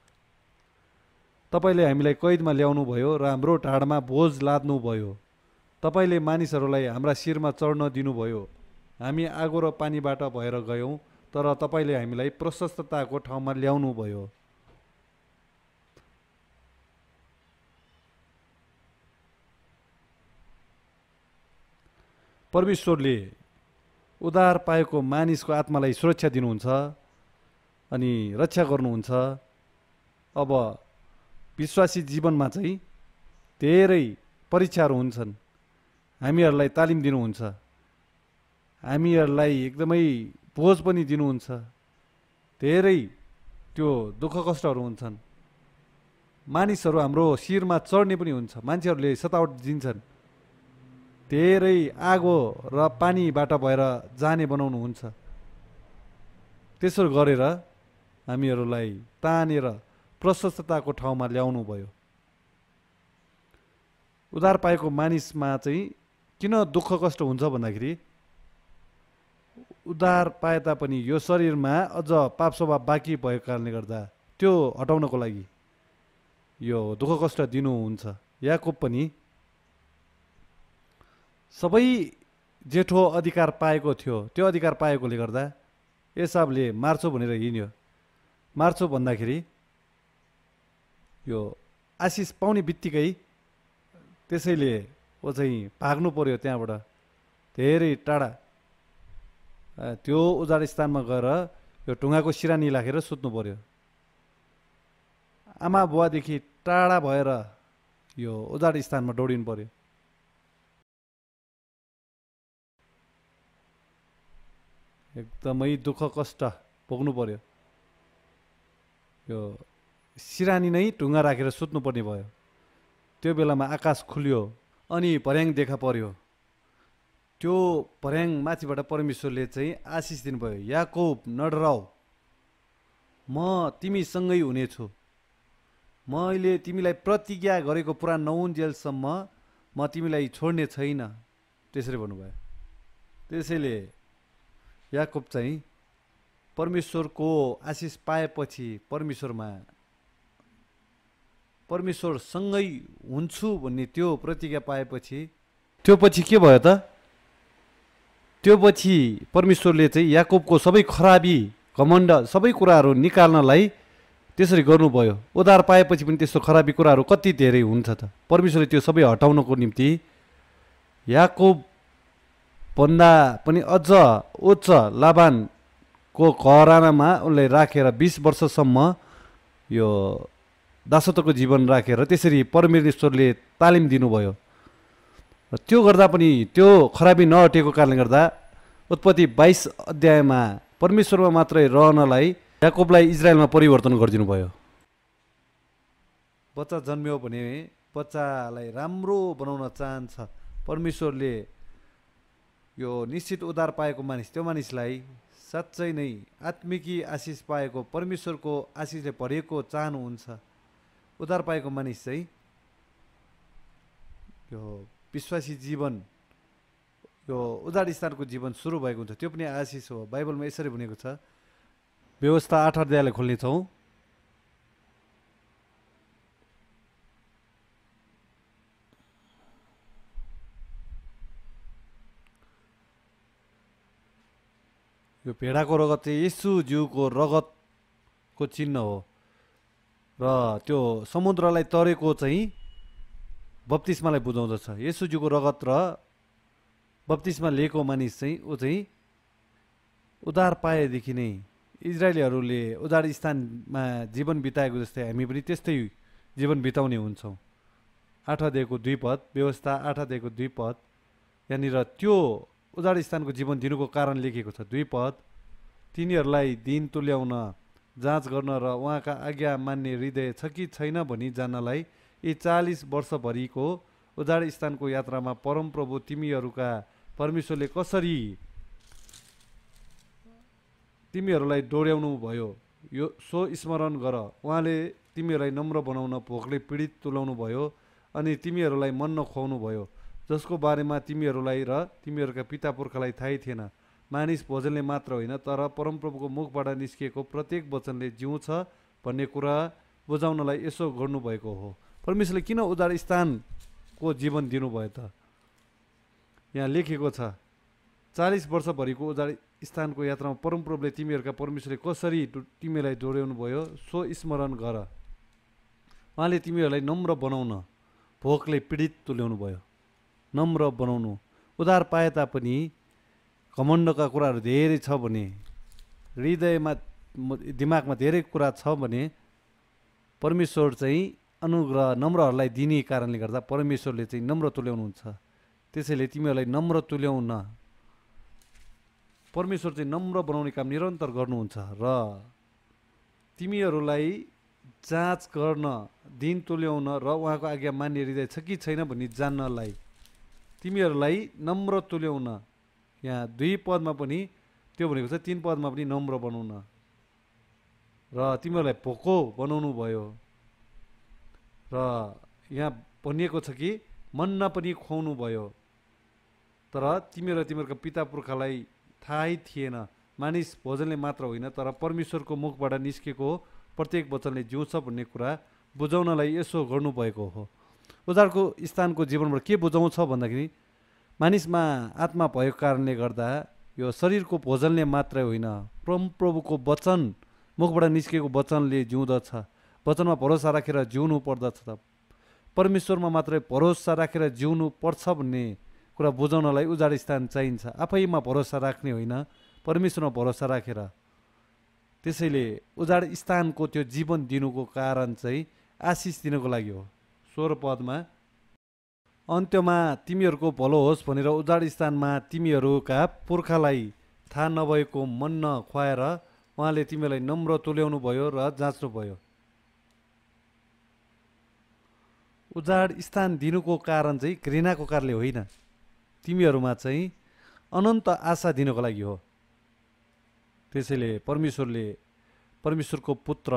[SPEAKER 1] तपाईँले हामीलाई कैदमा ल्याउनुभयो र हाम्रो ढाडमा लाद्नु लाद्नुभयो तपाईँले मानिसहरूलाई हाम्रा शिरमा चढ्न दिनुभयो हामी आगो र पानीबाट भएर गयौँ तर तपाईँले हामीलाई प्रशस्तताको ठाउँमा भयो परमेश्वरले उधार पाएको मानिसको आत्मालाई सुरक्षा दिनुहुन्छ अनि रक्षा गर्नुहुन्छ अब विश्वासी जीवनमा चाहिँ धेरै परीक्षाहरू हुन्छन् हामीहरूलाई तालिम दिनुहुन्छ हामीहरूलाई एकदमै बोझ पनि दिनुहुन्छ धेरै त्यो दुःख कष्टहरू हुन्छन् मानिसहरू हाम्रो शिरमा चढ्ने पनि हुन्छ मान्छेहरूले सतावट दिन्छन् धेरै आगो र पानीबाट भएर जाने बनाउनु हुन्छ त्यसो गरेर हामीहरूलाई तानेर प्रशस्तताको ठाउँमा ल्याउनु भयो उधार पाएको मानिसमा चाहिँ किन दुःख कष्ट हुन्छ भन्दाखेरि उद्धार पाए तापनि यो शरीरमा अझ पाप स्वभाव बाँकी भएको कारणले गर्दा त्यो हटाउनको लागि यो दुःख कष्ट दिनुहुन्छ याकोब पनि सबै जेठो अधिकार पाएको थियो त्यो अधिकार पाएकोले गर्दा एसाबले मार्छु भनेर हिँड्यो मार्छु भन्दाखेरि यो आशिष पाउने बित्तिकै त्यसैले ऊ चाहिँ भाग्नु पऱ्यो त्यहाँबाट धेरै टाढा त्यो उजाड स्थानमा गएर यो ढुङ्गाको सिरानी राखेर सुत्नु पऱ्यो आमा बुवादेखि टाढा भएर यो उजाड स्थानमा दौडिनु पऱ्यो एकदमै दुःख कष्ट भोग्नु पऱ्यो यो सिरानी नै ढुङ्गा राखेर सुत्नुपर्ने भयो त्यो बेलामा आकाश खुल्यो अनि भर्याङ देखा पर्यो त्यो भर्याङ माथिबाट परमेश्वरले चाहिँ आशिष दिनुभयो याकोब नडराउ म तिमीसँगै हुनेछु मैले तिमीलाई प्रतिज्ञा गरेको पुरा नौन्जेलसम्म म तिमीलाई छोड्ने छैन त्यसरी भन्नुभयो त्यसैले याकोब चाहिँ परमेश्वरको आशिष पाएपछि परमेश्वरमा परमेश्वरसँगै हुन्छु भन्ने त्यो प्रतिज्ञा पाएपछि त्यो पछि के भयो त त्योपछि परमेश्वरले चाहिँ याकुबको सबै खराबी घमण्ड सबै कुराहरू निकाल्नलाई त्यसरी गर्नुभयो उधार पाएपछि पनि त्यस्तो खराबी कुराहरू कति धेरै हुन्छ त परमेश्वरले त्यो सबै हटाउनको निम्ति याकुबभन्दा भन्दा पनि अझ उच्च लाभानको घरानामा उनले राखेर रा बिस वर्षसम्म यो दासत्वको जीवन राखेर रा। त्यसरी परमेश्वरले तालिम दिनुभयो र त्यो गर्दा पनि त्यो खराबी नहटेको कारणले गर्दा उत्पत्ति बाइस अध्यायमा परमेश्वरमा मात्रै रहनलाई याकोबलाई इजरायलमा परिवर्तन गरिदिनु भयो बच्चा जन्मियो भने बच्चालाई राम्रो बनाउन चाहन्छ परमेश्वरले यो निश्चित उद्धार पाएको मानिस त्यो मानिसलाई साँच्चै नै आत्मिकी आशिष पाएको परमेश्वरको आशिषले भरिएको चाहनुहुन्छ उद्धार पाएको मानिस चाहिँ यो विश्वासी जीवन यो उजाड स्थानको जीवन सुरु भएको हुन्छ त्यो पनि आशिष हो बाइबलमा यसरी भनेको छ व्यवस्था आठ अध्यायलाई खोल्नेछौँ यो भेडाको रगत चाहिँ यसु जिउको रगतको चिन्ह हो र त्यो समुद्रलाई तरेको चाहिँ बप्तिस्मालाई बुझाउँदछ यसुज्यूको रगत र बप्तिस्मा लिएको मानिस चाहिँ ऊ चाहिँ उधार पाएदेखि नै इजरायलीहरूले उधार स्थानमा जीवन बिताएको जस्तै हामी पनि त्यस्तै जीवन बिताउने हुन्छौँ दिएको दुई पद व्यवस्था दिएको दुई पद यहाँनिर त्यो उजाड स्थानको जीवन दिनुको कारण लेखिएको छ दुई पद तिनीहरूलाई दिन तुल्याउन जाँच गर्न र उहाँका आज्ञा मान्ने हृदय छ कि छैन भनी जान्नलाई यी चालिस वर्षभरिको उजाड स्थानको यात्रामा परमप्रभु तिमीहरूका परमेश्वरले कसरी तिमीहरूलाई डोर्याउनु भयो यो सो स्मरण गर उहाँले तिमीहरूलाई नम्र बनाउन भोकले पीडित तुलाउनु भयो अनि तिमीहरूलाई मन नखुवाउनु भयो जसको बारेमा तिमीहरूलाई र तिमीहरूका पिता पुर्खालाई थाहै थिएन मानिस भोजनले मात्र होइन तर परमप्रभुको मुखबाट निस्किएको प्रत्येक वचनले जिउँछ भन्ने कुरा बुझाउनलाई यसो गर्नुभएको हो परमेश्वरले किन उदार स्थानको जीवन दिनुभयो त यहाँ लेखेको छ चालिस वर्षभरिको उदार स्थानको यात्रामा परमप्रभुले तिमीहरूका परमेश्वरले कसरी तिमीहरूलाई जोड्याउनु भयो सो स्मरण गर उहाँले तिमीहरूलाई नम्र बनाउन भोकले पीडित तुल्याउनु भयो नम्र बनाउनु उधार पाए तापनि घमण्डका कुराहरू धेरै छ भने हृदयमा दिमागमा धेरै कुरा छ भने परमेश्वर चाहिँ अनुग्रह नम्रहरूलाई दिने कारणले गर्दा परमेश्वरले चाहिँ नम्र तुल्याउनुहुन्छ त्यसैले तिमीहरूलाई नम्र तुल्याउन परमेश्वर चाहिँ नम्र बनाउने काम निरन्तर गर्नुहुन्छ र तिमीहरूलाई जाँच गर्न दिन तुल्याउन र उहाँको आज्ञा मान्ने हृदय छ कि छैन भन्ने जान्नलाई तिमीहरूलाई नम्र तुल्याउन यहाँ दुई पदमा पनि त्यो भनेको छ तिन पदमा पनि नम्र बनाउन र तिमीहरूलाई भोको बनाउनु भयो र यहाँ भनिएको छ कि मन्ना पनि खुवाउनु भयो तर तिमीहरू तिमीहरूको पिता पुर्खालाई थाहै थिएन मानिस भोजनले मात्र होइन तर परमेश्वरको मुखबाट निस्केको प्रत्येक वचनले जिउँछ भन्ने कुरा बुझाउनलाई यसो गर्नुभएको हो उजाडको स्थानको जीवनबाट के बुझाउँछ भन्दाखेरि मानिसमा आत्मा भएको कारणले गर्दा यो शरीरको भोजनले मात्रै होइन परम प्रभुको वचन मुखबाट निस्केको वचनले जिउँदछ वचनमा भरोसा राखेर जिउनु पर्दछ त परमेश्वरमा मात्रै भरोसा राखेर जिउनु पर्छ भन्ने कुरा बुझाउनलाई उजाड स्थान चाहिन्छ आफैमा भरोसा राख्ने होइन परमेश्वरमा भरोसा राखेर त्यसैले उजाड स्थानको त्यो जीवन दिनुको कारण चाहिँ आशिष दिनुको लागि हो स्वर पदमा अन्त्यमा तिमीहरूको भलो होस् भनेर उजाड स्थानमा तिमीहरूका पुर्खालाई थाहा नभएको मन नखुवाएर उहाँले तिमीलाई नम्र तुल्याउनु भयो र जाँच्नुभयो उजाड स्थान दिनुको कारण चाहिँ घृणाको कारणले होइन तिमीहरूमा चाहिँ अनन्त आशा दिनको लागि हो त्यसैले परमेश्वरले परमेश्वरको पुत्र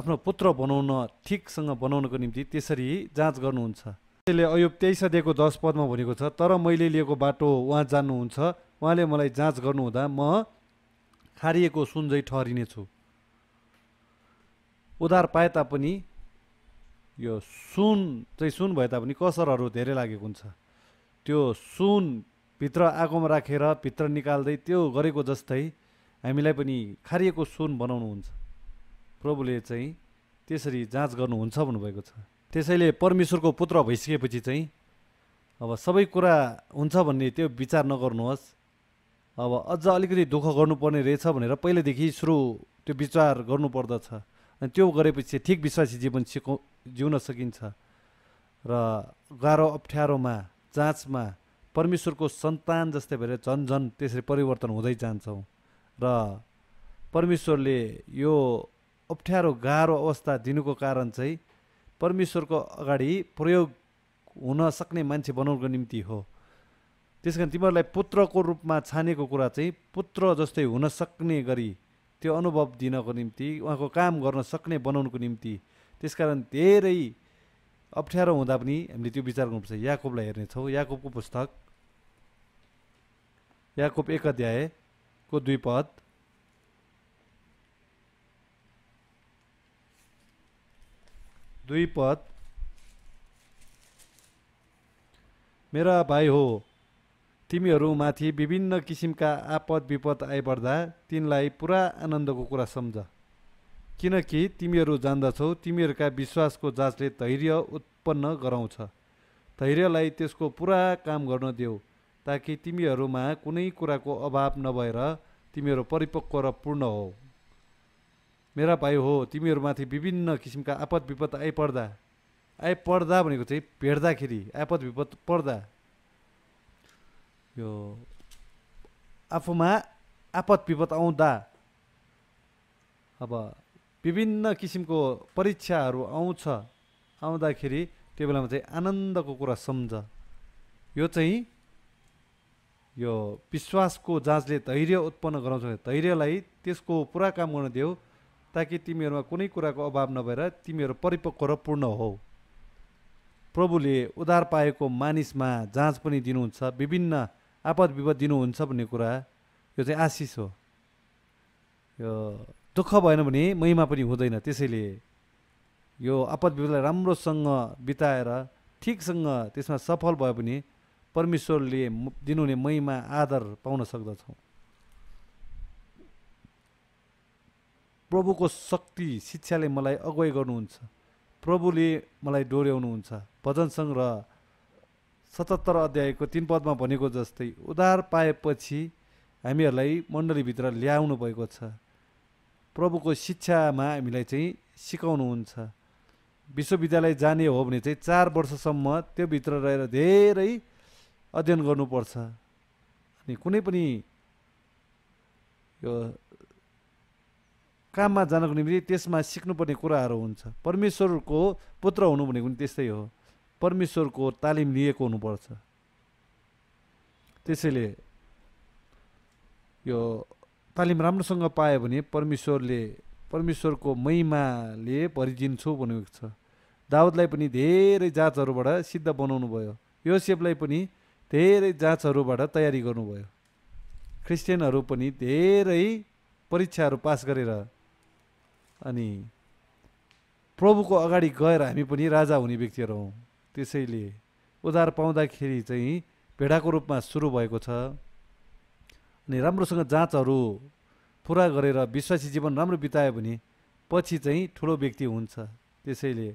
[SPEAKER 1] आफ्नो पुत्र बनाउन ठिकसँग बनाउनको निम्ति त्यसरी जाँच गर्नुहुन्छ त्यसले अयुब तेइस दिएको दस पदमा भनेको छ तर मैले लिएको बाटो उहाँ जान्नुहुन्छ उहाँले मलाई जाँच गर्नुहुँदा म खारिएको सुन्जै ठहरिनेछु उधार पाए तापनि यो सुन चाहिँ सुन भए तापनि कसरहरू धेरै लागेको हुन्छ त्यो सुन भित्र आगोमा राखेर रा, भित्र निकाल्दै त्यो गरेको जस्तै हामीलाई पनि खारिएको सुन बनाउनुहुन्छ प्रभुले चाहिँ त्यसरी जाँच गर्नुहुन्छ भन्नुभएको छ त्यसैले परमेश्वरको पुत्र भइसकेपछि चाहिँ अब सबै कुरा हुन्छ भन्ने त्यो विचार नगर्नुहोस् अब अझ अलिकति दुःख गर्नुपर्ने रहेछ भनेर पहिल्यैदेखि सुरु त्यो विचार गर्नुपर्दछ अनि त्यो गरेपछि ठिक विश्वासी जीवन सिकाउ जिउन सकिन्छ र गाह्रो अप्ठ्यारोमा जाँचमा परमेश्वरको सन्तान जस्तै भएर झन् झन् त्यसरी परिवर्तन हुँदै जान्छौँ र परमेश्वरले यो अप्ठ्यारो गाह्रो अवस्था दिनुको कारण चाहिँ परमेश्वरको अगाडि प्रयोग हुन सक्ने मान्छे बनाउनुको निम्ति हो त्यस कारण तिमीहरूलाई पुत्रको रूपमा छानेको कुरा चाहिँ पुत्र जस्तै हुन सक्ने गरी त्यो अनुभव दिनको निम्ति उहाँको काम गर्न सक्ने बनाउनुको निम्ति त्यसकारण धेरै अप्ठ्यारो हुँदा पनि हामीले त्यो विचार गर्नुपर्छ याकुबलाई हेर्नेछौँ याकुबको पुस्तक याकुब एक अध्यायको दुई पद दुई पद मेरा भाइ हो तिमीहरूमाथि विभिन्न किसिमका आपद विपद आइपर्दा तिनलाई पुरा आनन्दको कुरा सम्झ किनकि तिमीहरू जान्दछौ तिमीहरूका विश्वासको जाँचले धैर्य उत्पन्न गराउँछ धैर्यलाई त्यसको पुरा काम गर्न देऊ ताकि तिमीहरूमा कुनै कुराको अभाव नभएर तिमीहरू परिपक्व र पूर्ण हो मेरा भाइ हो तिमीहरूमाथि विभिन्न किसिमका आपद विपद आइपर्दा आइपर्दा भनेको चाहिँ भेट्दाखेरि आपद विपद पर्दा यो आफूमा आपत विपद आउँदा अब विभिन्न किसिमको परीक्षाहरू आउँछ आउँदाखेरि त्यो बेलामा चाहिँ आनन्दको कुरा सम्झ यो चाहिँ यो विश्वासको जाँचले धैर्य उत्पन्न गराउँछ धैर्यलाई त्यसको पुरा काम गर्न देऊ ताकि तिमीहरूमा कुनै कुराको अभाव नभएर तिमीहरू परिपक्व र पूर्ण हो प्रभुले उधार पाएको मानिसमा जाँच पनि दिनुहुन्छ विभिन्न आपद विपद दिनुहुन्छ भन्ने कुरा यो चाहिँ आशिष हो यो दुःख भएन भने महिमा पनि हुँदैन त्यसैले यो आपद विपदलाई राम्रोसँग बिताएर रा, ठिकसँग त्यसमा सफल भयो भने परमेश्वरले दिनुहुने महिमा आदर पाउन सक्दछौँ प्रभुको शक्ति शिक्षाले मलाई अगुवाई गर्नुहुन्छ प्रभुले मलाई डोर्याउनुहुन्छ भजन र सतहत्तर अध्यायको तिन पदमा भनेको जस्तै उधार पाएपछि हामीहरूलाई मण्डलीभित्र ल्याउनु भएको छ प्रभुको शिक्षामा हामीलाई चाहिँ सिकाउनुहुन्छ विश्वविद्यालय जाने हो भने चाहिँ चार वर्षसम्म त्यो भित्र रहेर धेरै अध्ययन गर्नुपर्छ अनि कुनै पनि यो काममा जानको निम्ति त्यसमा सिक्नुपर्ने कुराहरू हुन्छ परमेश्वरको पुत्र हुनु भनेको पनि त्यस्तै हो परमेश्वरको तालिम लिएको हुनुपर्छ त्यसैले यो तालिम राम्रोसँग पायो भने परमेश्वरले परमेश्वरको महिमाले भरिदिन्छु भनेको छ दाउदलाई पनि धेरै जाँचहरूबाट सिद्ध बनाउनु भयो यो सेपलाई पनि धेरै जाँचहरूबाट तयारी गर्नुभयो क्रिस्चियनहरू पनि धेरै परीक्षाहरू पास गरेर अनि प्रभुको अगाडि गएर हामी पनि राजा हुने व्यक्तिहरू हौँ त्यसैले उधार पाउँदाखेरि चाहिँ भेडाको रूपमा सुरु भएको छ अनि राम्रोसँग जाँचहरू पुरा गरेर विश्वासी जीवन राम्रो बितायो भने पछि चाहिँ ठुलो व्यक्ति हुन्छ त्यसैले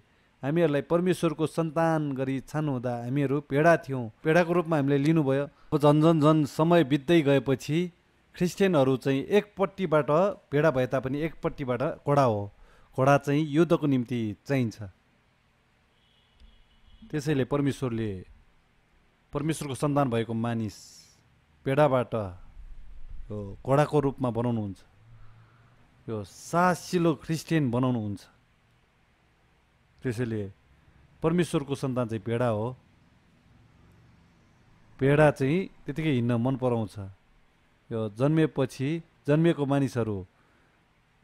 [SPEAKER 1] हामीहरूलाई परमेश्वरको सन्तान गरी छान्नुहुँदा हामीहरू पेडा थियौँ पेडाको रूपमा हामीले लिनुभयो अब झन्झन झन् समय बित्दै गएपछि क्रिस्चियनहरू चाहिँ एकपट्टिबाट भेडा भए तापनि एकपट्टिबाट घोडा हो घोडा चाहिँ युद्धको निम्ति चाहिन्छ त्यसैले परमेश्वरले परमेश्वरको सन्तान भएको मानिस पेडाबाट यो घोडाको रूपमा बनाउनुहुन्छ यो साहसिलो क्रिस्चियन बनाउनुहुन्छ त्यसैले परमेश्वरको सन्तान चाहिँ पेडा हो पेडा चाहिँ त्यतिकै हिँड्न मन पराउँछ यो जन्मेपछि जन्मिएको मानिसहरू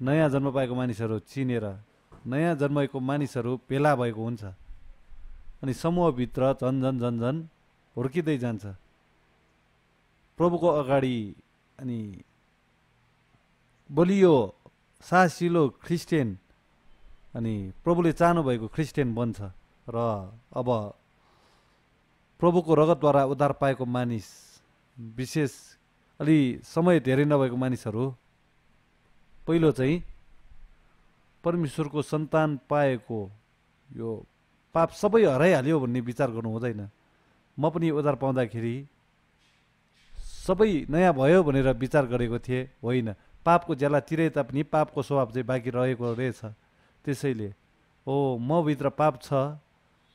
[SPEAKER 1] नयाँ जन्म पाएको मानिसहरू चिनेर नयाँ जन्मेको मानिसहरू पेला भएको हुन्छ अनि समूहभित्र झन्झन झन्झन हुर्किँदै जान्छ प्रभुको अगाडि अनि बलियो साहसिलो क्रिस्चियन अनि प्रभुले भएको क्रिस्चियन बन्छ र अब प्रभुको रगतद्वारा उद्धार पाएको मानिस विशेष अलि समय धेरै नभएको मानिसहरू पहिलो चाहिँ परमेश्वरको सन्तान पाएको यो पाप सबै हराइहाल्यो भन्ने विचार गर्नु हुँदैन म पनि उधार पाउँदाखेरि सबै नयाँ भयो भनेर विचार गरेको थिएँ होइन पापको ज्याला तिरे तापनि पापको स्वभाव चाहिँ बाँकी रहेको रहेछ त्यसैले ओ भित्र पाप छ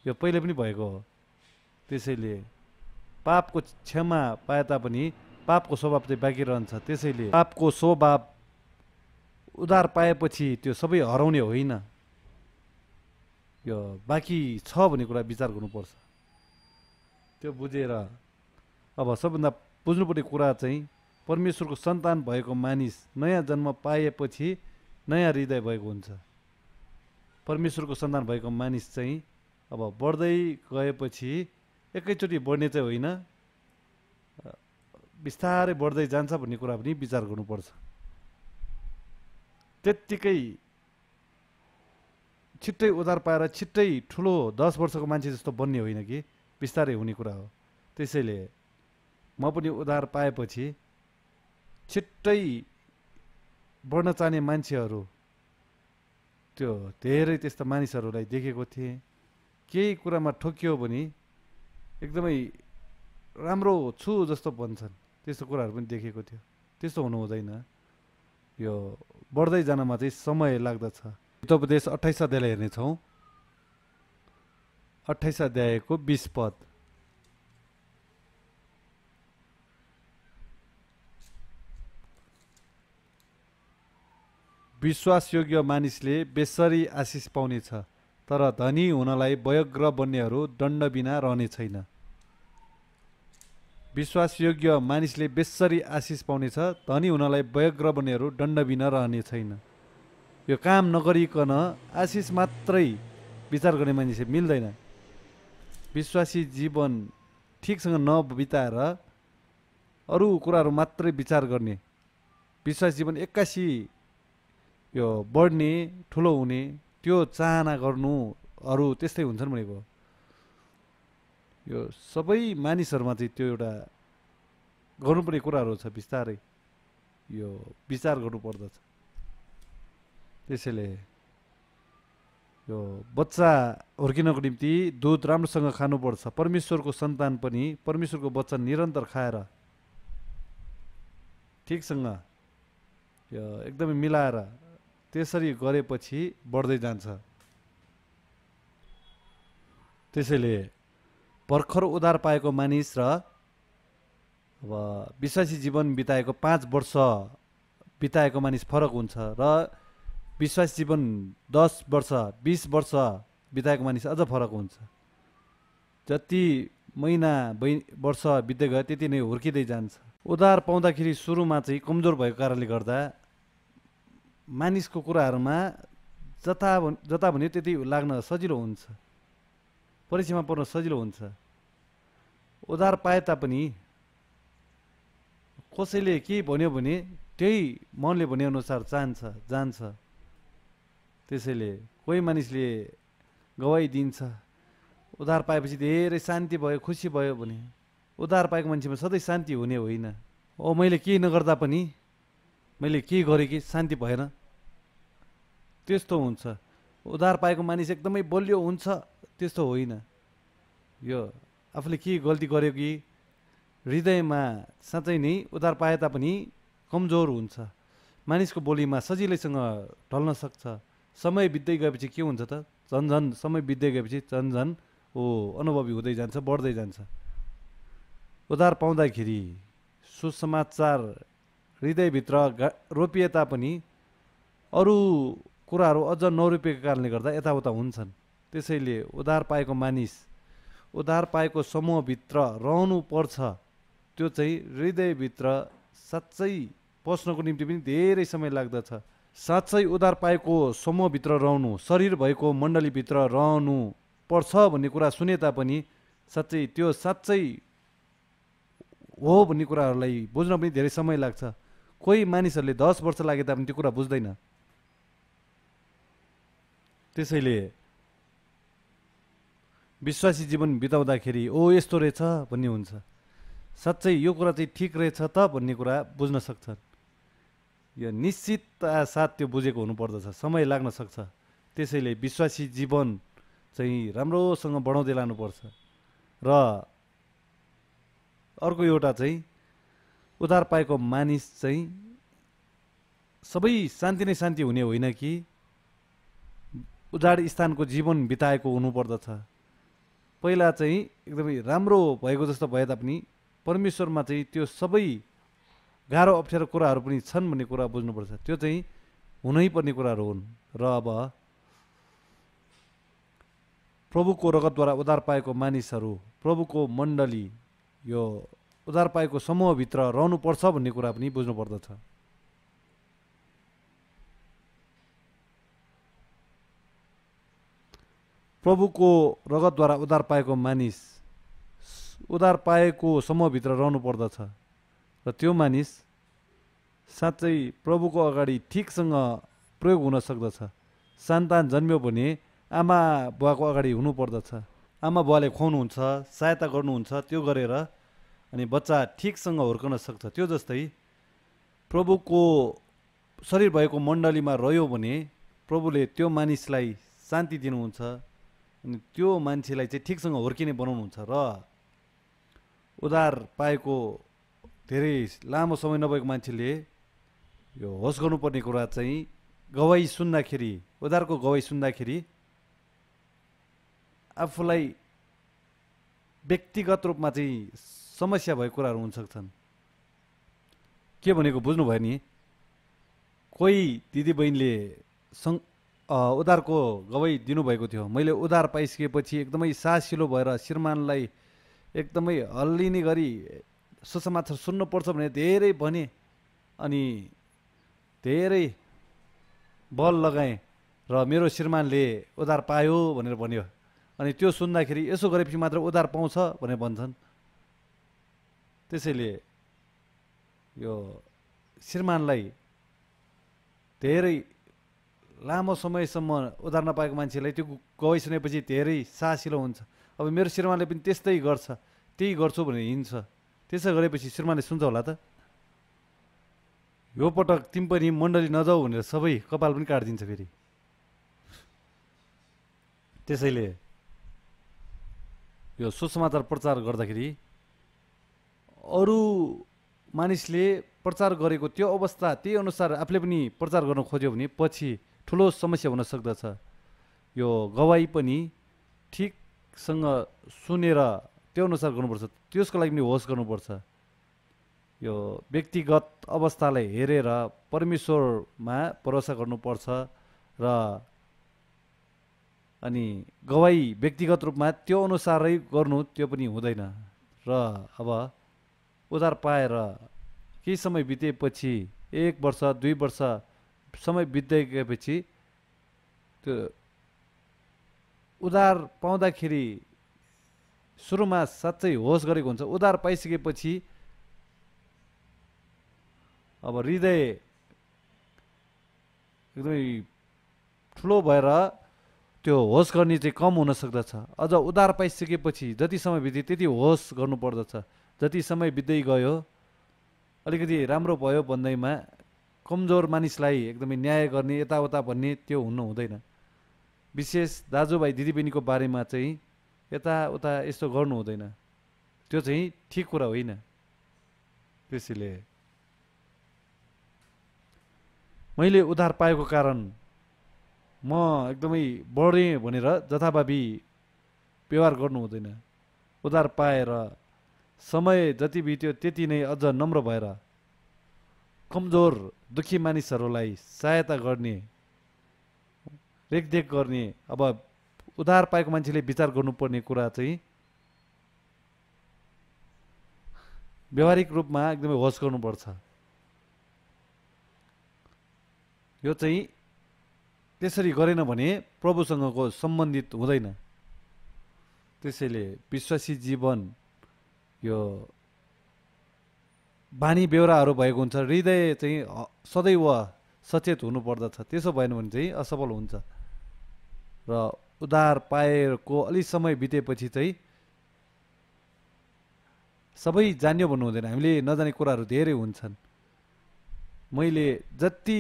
[SPEAKER 1] यो पहिले पनि भएको हो त्यसैले पापको क्षमा पाए तापनि पापको स्वभाव चाहिँ बाँकी रहन्छ त्यसैले पापको स्वभाव उधार पाएपछि त्यो सबै हराउने होइन यो बाँकी छ भन्ने कुरा विचार गर्नुपर्छ त्यो बुझेर अब सबभन्दा बुझ्नुपर्ने कुरा चाहिँ परमेश्वरको सन्तान भएको मानिस नयाँ जन्म पाएपछि नयाँ हृदय भएको हुन्छ परमेश्वरको सन्तान भएको मानिस चाहिँ अब बढ्दै गएपछि एकैचोटि बढ्ने चाहिँ होइन बिस्तारै बढ्दै जान्छ भन्ने कुरा पनि विचार गर्नुपर्छ त्यत्तिकै छिट्टै उधार पाएर छिट्टै ठुलो दस वर्षको मान्छे जस्तो बन्ने होइन कि बिस्तारै हुने कुरा हो त्यसैले म पनि उधार पाएपछि छिट्टै बढ्न चाहने मान्छेहरू त्यो धेरै त्यस्ता मानिसहरूलाई देखेको थिएँ केही कुरामा ठोकियो भने एकदमै राम्रो छु जस्तो भन्छन् त्यस्तो कुराहरू पनि देखेको थियो त्यस्तो हुनु हुँदैन यो बढ्दै जानमा चाहिँ समय लाग्दछ प्रदेश अठाइस अध्यायलाई हेर्नेछौँ अठाइस अध्यायको बिस पद विश्वासयोग्य मानिसले बेसरी आशिष पाउनेछ तर धनी हुनलाई वयग्र बन्नेहरू दण्ड बिना रहने छैन विश्वासयोग्य मानिसले बेसरी आशिष पाउनेछ धनी हुनलाई वयग्र बन्नेहरू दण्ड बिना रहने छैन यो काम नगरिकन आशिष मात्रै विचार गर्ने मान्छे मिल्दैन विश्वासी जीवन ठिकसँग नबिताएर अरू कुराहरू मात्रै विचार गर्ने विश्वास जीवन एक्कासी यो बढ्ने ठुलो हुने त्यो चाहना गर्नु अरू त्यस्तै हुन्छन् भनेको यो सबै मानिसहरूमा चाहिँ त्यो एउटा गर्नुपर्ने कुराहरू छ बिस्तारै यो विचार गर्नुपर्दछ त्यसैले यो बच्चा हुर्किनको निम्ति दुध राम्रोसँग खानुपर्छ परमेश्वरको सन्तान पनि परमेश्वरको बच्चा निरन्तर खाएर ठिकसँग यो एकदमै मिलाएर त्यसरी गरेपछि बढ्दै जान्छ त्यसैले भर्खर उधार पाएको मानिस र अब विश्वासी जीवन बिताएको पाँच वर्ष बिताएको मानिस फरक हुन्छ र विश्वास जीवन दस वर्ष बिस वर्ष बिताएको मानिस अझ फरक हुन्छ जति महिना बै वर्ष बित्दै गयो त्यति नै हुर्किँदै जान्छ उधार पाउँदाखेरि सुरुमा चाहिँ कमजोर भएको कारणले गर्दा मानिसको कुराहरूमा जता जता भन्यो त्यति लाग्न सजिलो हुन्छ परिचयमा पर्न सजिलो हुन्छ उधार पाए तापनि कसैले के भन्यो भने त्यही मनले भनेअनुसार चाहन्छ जान्छ त्यसैले कोही मानिसले गवाई दिन्छ उधार पाएपछि धेरै शान्ति भयो खुसी भयो भने उधार पाएको मान्छेमा सधैँ शान्ति हुने होइन ओ मैले केही नगर्दा पनि मैले के गरेँ कि शान्ति भएन त्यस्तो हुन्छ उधार पाएको मानिस एकदमै बलियो हुन्छ त्यस्तो होइन यो आफूले के गल्ती गर्यो कि हृदयमा साँच्चै नै उधार पाए तापनि कमजोर हुन्छ मानिसको बोलीमा सजिलैसँग ढल्न सक्छ समय बित्दै गएपछि के हुन्छ त झन् झन् समय बित्दै गएपछि झन् झन् ऊ अनुभवी हुँदै जान्छ बढ्दै जान्छ उधार पाउँदाखेरि सुसमाचार हृदयभित्र गा रोपिए तापनि अरू कुराहरू अझ नरोपिएको कारणले गर्दा यताउता हुन्छन् त्यसैले उधार पाएको मानिस उधार पाएको समूहभित्र पर्छ त्यो चाहिँ हृदयभित्र साँच्चै पस्नको निम्ति पनि धेरै समय लाग्दछ साँच्चै उधार पाएको समूहभित्र रहनु शरीर भएको मण्डलीभित्र रहनु पर्छ भन्ने कुरा सुने तापनि साँच्चै त्यो साँच्चै हो भन्ने कुराहरूलाई बुझ्न पनि धेरै समय लाग्छ कोही मानिसहरूले दस वर्ष लागे तापनि त्यो कुरा बुझ्दैन त्यसैले विश्वासी जीवन बिताउँदाखेरि ओ यस्तो रहेछ भन्ने हुन्छ साँच्चै यो कुरा चाहिँ ठिक रहेछ त भन्ने कुरा बुझ्न सक्छन् यो निश्चितता साथ त्यो बुझेको हुनुपर्दछ समय लाग्न सक्छ त्यसैले विश्वासी जीवन चाहिँ राम्रोसँग बढाउँदै लानुपर्छ र अर्को एउटा चाहिँ उधार पाएको मानिस चाहिँ सबै शान्ति नै शान्ति हुने होइन कि उजाड स्थानको जीवन बिताएको हुनुपर्दछ पहिला चाहिँ एकदमै राम्रो भएको जस्तो भए तापनि परमेश्वरमा चाहिँ त्यो सबै गाह्रो अप्ठ्यारो कुराहरू पनि छन् भन्ने कुरा बुझ्नुपर्छ त्यो चाहिँ हुनै पर्ने कुराहरू हुन् र अब प्रभुको रगतद्वारा उधार पाएको मानिसहरू प्रभुको मण्डली यो उधार पाएको समूहभित्र रहनुपर्छ भन्ने कुरा पनि बुझ्नुपर्दछ प्रभुको रगतद्वारा उधार पाएको मानिस उधार पाएको समूहभित्र पर्दछ र त्यो मानिस साँच्चै प्रभुको अगाडि ठिकसँग प्रयोग हुन सक्दछ सन्तान जन्मियो भने आमा बुवाको अगाडि हुनुपर्दछ आमा बुवाले खुवाउनुहुन्छ सहायता गर्नुहुन्छ त्यो गरेर अनि बच्चा ठिकसँग हुर्कन सक्छ त्यो जस्तै प्रभुको शरीर भएको मण्डलीमा रह्यो भने प्रभुले त्यो मानिसलाई शान्ति दिनुहुन्छ अनि त्यो मान्छेलाई चाहिँ ठिकसँग हुर्किने बनाउनुहुन्छ र उधार पाएको धेरै लामो समय नभएको मान्छेले यो होस गर्नुपर्ने कुरा चाहिँ गवाई सुन्दाखेरि उधारको गवाई सुन्दाखेरि आफूलाई व्यक्तिगत रूपमा चाहिँ समस्या भएको कुराहरू हुनसक्छन् के भनेको बुझ्नुभयो नि कोही दिदीबहिनीले सङ उधारको गवाई दिनुभएको थियो मैले उधार पाइसकेपछि एकदमै सासिलो भएर श्रीमानलाई एकदमै हल्लिने गरी सुसमाचार सुन्नुपर्छ भने धेरै भने अनि धेरै बल लगाएँ र मेरो श्रीमानले उधार पायो भनेर भन्यो अनि त्यो सुन्दाखेरि यसो गरेपछि मात्र उधार पाउँछ भनेर भन्छन् त्यसैले यो श्रीमानलाई धेरै लामो समयसम्म उधार नपाएको मान्छेलाई त्यो गइसकेपछि धेरै साहसिलो हुन्छ अब मेरो श्रीमानले पनि त्यस्तै गर्छ त्यही गर्छु भनेर हिँड्छ त्यसो गरेपछि श्रीमानले सुन्छ होला त यो पटक तिमी पनि मण्डली नजाऊ भनेर सबै कपाल पनि काटिदिन्छ फेरि त्यसैले यो सुसमाचार प्रचार गर्दाखेरि अरू मानिसले प्रचार गरेको त्यो अवस्था त्यही अनुसार आफूले पनि प्रचार गर्न खोज्यो भने पछि ठुलो समस्या हुन सक्दछ यो गवाई पनि ठिकसँग सुनेर त्यो अनुसार गर्नुपर्छ त्यसको लागि पनि होस गर्नुपर्छ यो व्यक्तिगत अवस्थालाई हेरेर परमेश्वरमा भरोसा गर्नुपर्छ र अनि गवाई व्यक्तिगत रूपमा त्यो अनुसारै गर्नु त्यो पनि हुँदैन र अब उधार पाएर केही समय बितेपछि एक वर्ष दुई वर्ष समय बित्दै गएपछि त्यो उधार पाउँदाखेरि सुरुमा साँच्चै होस गरेको हुन्छ उधार पाइसकेपछि अब हृदय एकदमै ठुलो भएर त्यो होस गर्ने चाहिँ कम हुन सक्दछ अझ उधार पाइसकेपछि जति समय बित्यो त्यति होस गर्नुपर्दछ जति समय बित्दै गयो अलिकति राम्रो भयो भन्दैमा कमजोर मानिसलाई एकदमै न्याय गर्ने यताउता भन्ने त्यो हुनु हुँदैन विशेष दाजुभाइ दिदीबहिनीको बारेमा चाहिँ यताउता यस्तो गर्नु हुँदैन त्यो चाहिँ ठिक कुरा होइन त्यसैले मैले उधार पाएको कारण म एकदमै बढेँ भनेर जथाभावी व्यवहार गर्नु हुँदैन उधार पाएर समय जति बित्यो त्यति नै अझ नम्र भएर कमजोर दुःखी मानिसहरूलाई सहायता गर्ने रेखदेख गर्ने अब उधार पाएको मान्छेले विचार गर्नुपर्ने कुरा चाहिँ व्यवहारिक रूपमा एकदमै होस गर्नुपर्छ यो चाहिँ त्यसरी गरेन भने प्रभुसँगको सम्बन्धित हुँदैन त्यसैले विश्वासी जीवन यो बानी बेहोराहरू भएको हुन्छ हृदय चाहिँ सदैव सचेत हुनुपर्दछ त्यसो भएन भने चाहिँ असफल हुन्छ र उधार पाएको अलि समय बितेपछि चाहिँ सबै जान्यो भन्नु हुँदैन हामीले नजाने कुराहरू धेरै हुन्छन् मैले जति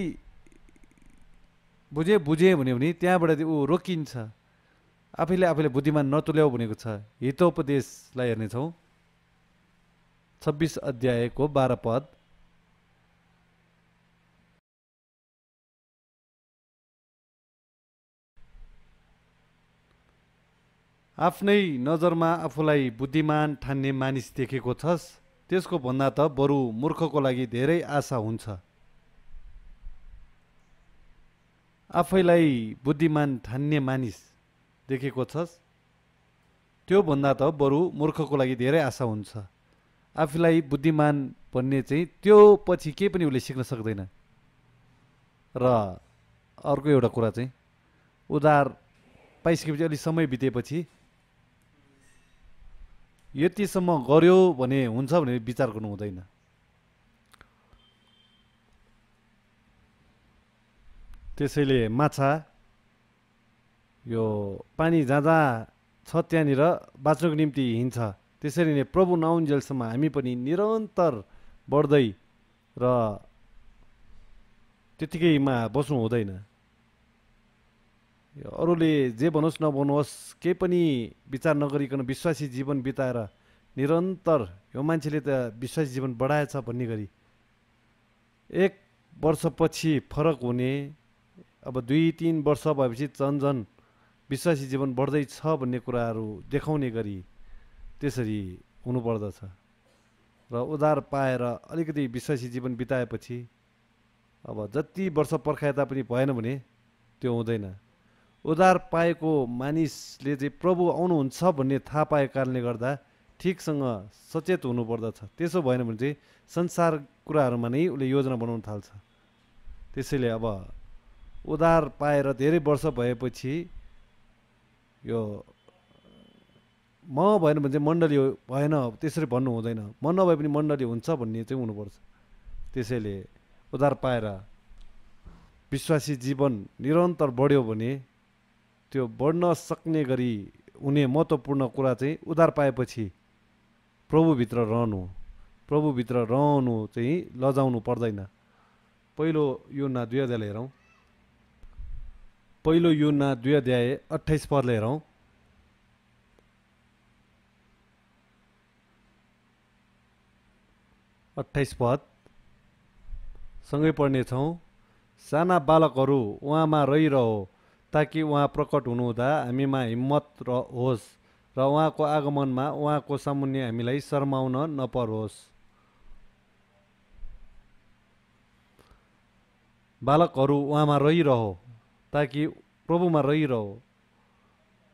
[SPEAKER 1] बुझेँ बुझेँ भन्यो भने त्यहाँबाट ऊ रोकिन्छ आफैले आफैले बुद्धिमान नतुल्याउ भनेको छ हितोपदेशलाई हेर्नेछौँ छब्बिस अध्यायको बाह्र पद आफ्नै नजरमा आफूलाई बुद्धिमान ठान्ने मानिस देखेको छस् त्यसको भन्दा त बरु मूर्खको लागि धेरै आशा हुन्छ आफैलाई बुद्धिमान ठान्ने मानिस देखेको छस् त्योभन्दा त बरु मूर्खको लागि धेरै आशा हुन्छ आफूलाई बुद्धिमान भन्ने चाहिँ त्यो पछि केही पनि उसले सिक्न सक्दैन र अर्को एउटा कुरा चाहिँ उधार पाइसकेपछि अलिक समय बितेपछि यतिसम्म गर्यो भने हुन्छ भने विचार गर्नु हुँदैन त्यसैले माछा यो पानी जहाँ जहाँ छ त्यहाँनिर बाँच्नुको निम्ति हिँड्छ त्यसरी नै प्रभु नआउन्जेलसम्म हामी पनि निरन्तर बढ्दै र त्यतिकैमा बस्नु हुँदैन अरूले जे भनोस् नभनोस् केही पनि विचार नगरिकन विश्वासी जीवन बिताएर निरन्तर यो मान्छेले त विश्वासी जीवन बढाएछ भन्ने गरी एक वर्षपछि फरक हुने अब दुई तिन वर्ष भएपछि झन् झन् विश्वासी जीवन बढ्दैछ भन्ने कुराहरू देखाउने गरी त्यसरी हुनुपर्दछ र उधार पाएर अलिकति विश्वासी जीवन बिताएपछि अब जति वर्ष पर्खाए तापनि भएन भने त्यो हुँदैन उधार पाएको मानिसले चाहिँ प्रभु आउनुहुन्छ भन्ने थाहा पाएको कारणले गर्दा ठिकसँग सचेत हुनुपर्दछ त्यसो भएन भने चाहिँ संसार कुराहरूमा नै उसले योजना बनाउन थाल्छ त्यसैले अब उधार पाएर धेरै वर्ष भएपछि यो म भएन भने चाहिँ मण्डली भएन त्यसरी भन्नु हुँदैन म नभए पनि मण्डली हुन्छ भन्ने चाहिँ हुनुपर्छ त्यसैले उधार पाएर विश्वासी जीवन निरन्तर बढ्यो भने त्यो बढ्न सक्ने गरी हुने महत्त्वपूर्ण कुरा चाहिँ उधार पाएपछि प्रभुभित्र रहनु प्रभुभित्र रहनु चाहिँ लजाउनु पर्दैन पहिलो योना दुई अध्यायले हेरौँ पहिलो यो योना दुई अध्याय अठाइस पदले हेरौँ अठाइस पद सँगै पढ्नेछौँ साना बालकहरू उहाँमा रहिरह ताकि उहाँ प्रकट हुनुहुँदा हामीमा हिम्मत र होस् र उहाँको आगमनमा उहाँको सामुन्ने हामीलाई शर्माउन नपरोस् बालकहरू उहाँमा रहिरहो ताकि प्रभुमा रहिरहो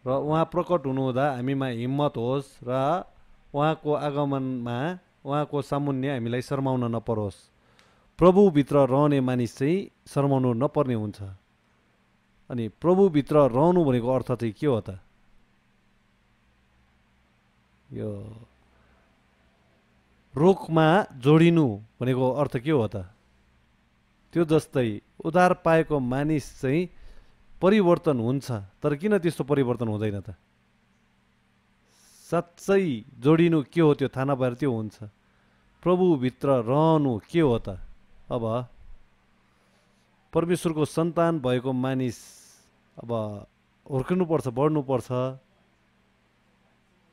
[SPEAKER 1] र उहाँ प्रकट हुनुहुँदा हामीमा हिम्मत होस् र उहाँको आगमनमा उहाँको सामुन्ने हामीलाई शर्माउन नपरोस् प्रभुभित्र रहने मानिस चाहिँ शर्माउनु नपर्ने हुन्छ अनि प्रभुभित्र रहनु भनेको अर्थ चाहिँ के हो त यो रोगमा जोडिनु भनेको अर्थ के हो त त्यो जस्तै उधार पाएको मानिस चाहिँ परिवर्तन हुन्छ तर किन त्यस्तो परिवर्तन हुँदैन त साँच्चै जोडिनु के हो त्यो थाना नभएर त्यो हुन्छ प्रभुभित्र रहनु के हो त अब परमेश्वरको सन्तान भएको मानिस अब हुर्किनुपर्छ बढ्नुपर्छ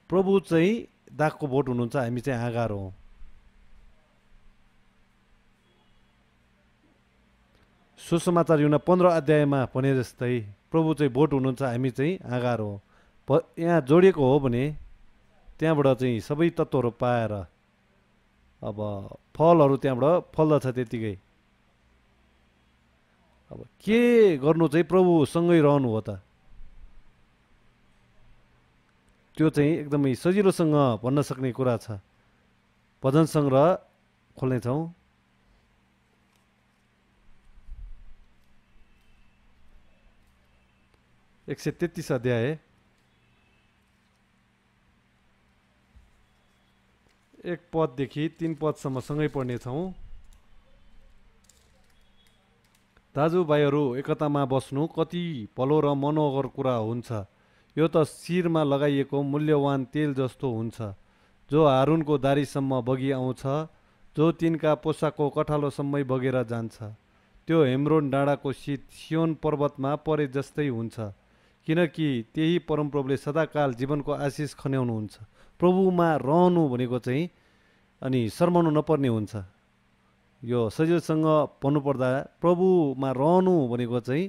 [SPEAKER 1] प्रभु चाहिँ दागको भोट हुनुहुन्छ हामी चाहिँ आँगार हौँ सुसमाचार युना पन्ध्र अध्यायमा भने जस्तै प्रभु चाहिँ भोट हुनुहुन्छ हामी चाहिँ आँगार हो प यहाँ जोडिएको हो भने त्यहाँबाट चाहिँ सबै तत्त्वहरू पाएर अब फलहरू त्यहाँबाट फल्दछ त्यत्तिकै अब के गर्नु चाहिँ प्रभुसँगै रहनु हो त त्यो चाहिँ एकदमै सजिलोसँग भन्न सक्ने कुरा छ भजन सङ्ग्रह खोल्नेछौँ एक सय तेत्तिस अध्याय एक पददेखि तिन पदसम्म सँगै पढ्नेछौँ दाजुभाइहरू एकतामा बस्नु कति पलो र मनोहर कुरा हुन्छ यो त शिरमा लगाइएको मूल्यवान तेल जस्तो हुन्छ जो हारुनको दारीसम्म बगी आउँछ जो तिनका पोसाकको कठालोसम्मै बगेर जान्छ त्यो हेम्रोन डाँडाको शीत सियोन पर्वतमा परे जस्तै हुन्छ किनकि त्यही परमप्रभुले सदाकाल जीवनको आशिष खन्याउनुहुन्छ प्रभुमा रहनु भनेको चाहिँ अनि शर्माउनु नपर्ने हुन्छ यो सजिलोसँग पर्दा प्रभुमा रहनु भनेको चाहिँ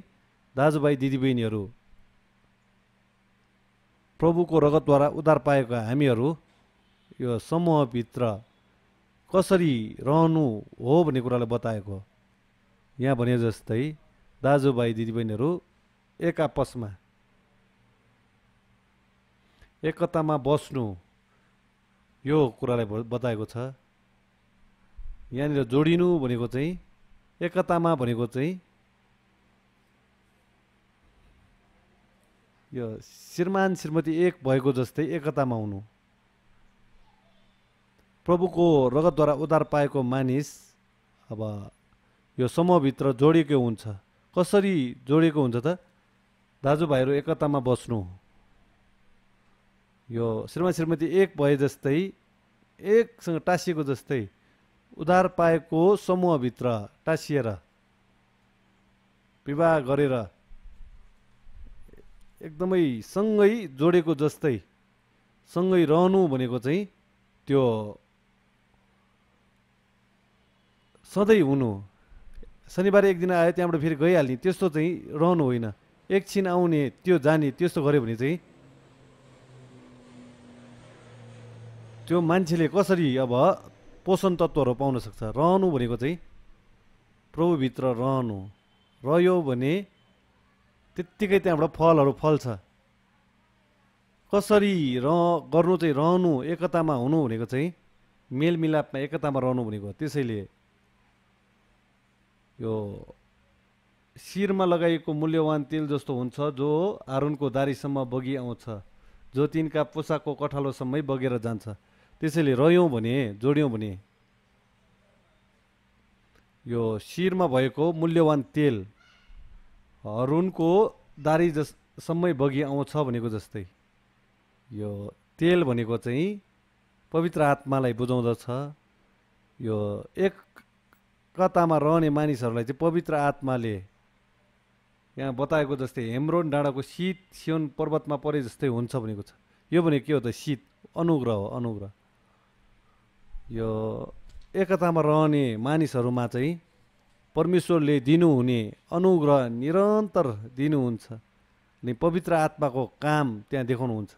[SPEAKER 1] दाजुभाइ दिदीबहिनीहरू प्रभुको रगतद्वारा उद्धार पाएका हामीहरू यो समूहभित्र कसरी रहनु हो भन्ने कुरालाई बताएको यहाँ भने जस्तै दाजुभाइ दिदीबहिनीहरू एक आपसमा एकतामा बस्नु यो कुरालाई बताएको छ यहाँनिर जोडिनु भनेको चाहिँ एकतामा भनेको चाहिँ यो श्रीमान श्रीमती एक भएको जस्तै एकतामा हुनु प्रभुको रगतद्वारा उद्धार पाएको मानिस अब यो समूहभित्र जोडिएको हुन्छ कसरी जोडिएको हुन्छ त दाजुभाइहरू एकतामा बस्नु यो श्रीमान श्रीमती एक भए जस्तै एकसँग टाँसिएको जस्तै उधार पाएको समूहभित्र टाँसिएर विवाह गरेर एकदमै सँगै जोडेको जस्तै सँगै रहनु भनेको चाहिँ त्यो सधैँ हुनु शनिबार एक दिन आयो त्यहाँबाट फेरि गइहाल्ने त्यस्तो चाहिँ रहनु होइन एकछिन आउने त्यो जाने त्यस्तो गऱ्यो भने चाहिँ त्यो मान्छेले कसरी अब पोषण तत्त्वहरू पाउन सक्छ रहनु भनेको चाहिँ प्रभुभित्र रहनु रह्यो भने त्यत्तिकै त्यहाँबाट फलहरू फल्छ कसरी र गर्नु चाहिँ रहनु एकतामा हुनु भनेको चाहिँ मेलमिलापमा एकतामा रहनु भनेको त्यसैले यो शिरमा लगाइएको मूल्यवान तेल जस्तो हुन्छ जो आरुणको दारीसम्म बगि आउँछ जो तिनका पोसाकको कठालोसम्मै बगेर जान्छ त्यसैले रह्यौँ भने जोड्यौँ भने यो शिरमा भएको मूल्यवान तेल हरुणको दारी जसम्मै बगी आउँछ भनेको जस्तै यो तेल भनेको चाहिँ पवित्र आत्मालाई बुझाउँदछ यो एक कतामा रहने मानिसहरूलाई चाहिँ पवित्र आत्माले यहाँ बताएको जस्तै हेम्रोन डाँडाको शीत सियोन पर्वतमा परे जस्तै हुन्छ भनेको छ यो भनेको के हो त शीत अनुग्रह हो अनुग्रह यो एकतामा रहने मानिसहरूमा चाहिँ परमेश्वरले दिनुहुने अनुग्रह निरन्तर दिनुहुन्छ अनि पवित्र आत्माको काम त्यहाँ देखाउनुहुन्छ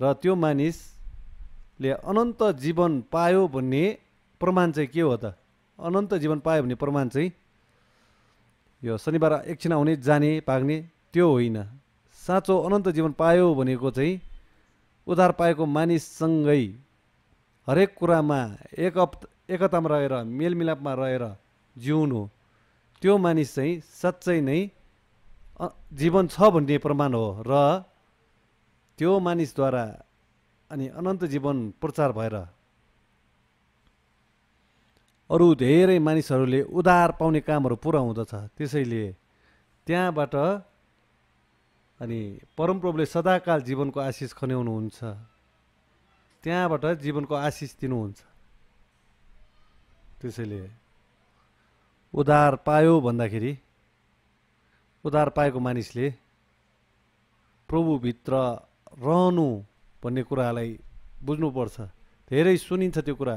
[SPEAKER 1] र त्यो मानिसले अनन्त जीवन पायो भन्ने प्रमाण चाहिँ के हो त अनन्त जीवन पायो भन्ने प्रमाण चाहिँ यो शनिबार एकछिन आउने जाने पाग्ने त्यो होइन साँचो अनन्त जीवन पायो भनेको चाहिँ उधार पाएको मानिससँगै हरेक कुरामा एक एकतामा रहेर मेलमिलापमा रहेर जिउनु त्यो मानिस चाहिँ साँच्चै नै जीवन छ भन्ने प्रमाण हो र त्यो मानिसद्वारा अनि अनन्त जीवन प्रचार भएर अरू धेरै मानिसहरूले उधार पाउने कामहरू पुरा हुँदछ त्यसैले त्यहाँबाट अनि परमप्रभुले सदाकाल जीवनको आशिष खन्याउनुहुन्छ त्यहाँबाट जीवनको आशिष दिनुहुन्छ त्यसैले उधार पायो भन्दाखेरि उधार पाएको मानिसले प्रभुभित्र रहनु भन्ने कुरालाई बुझ्नुपर्छ धेरै सुनिन्छ त्यो कुरा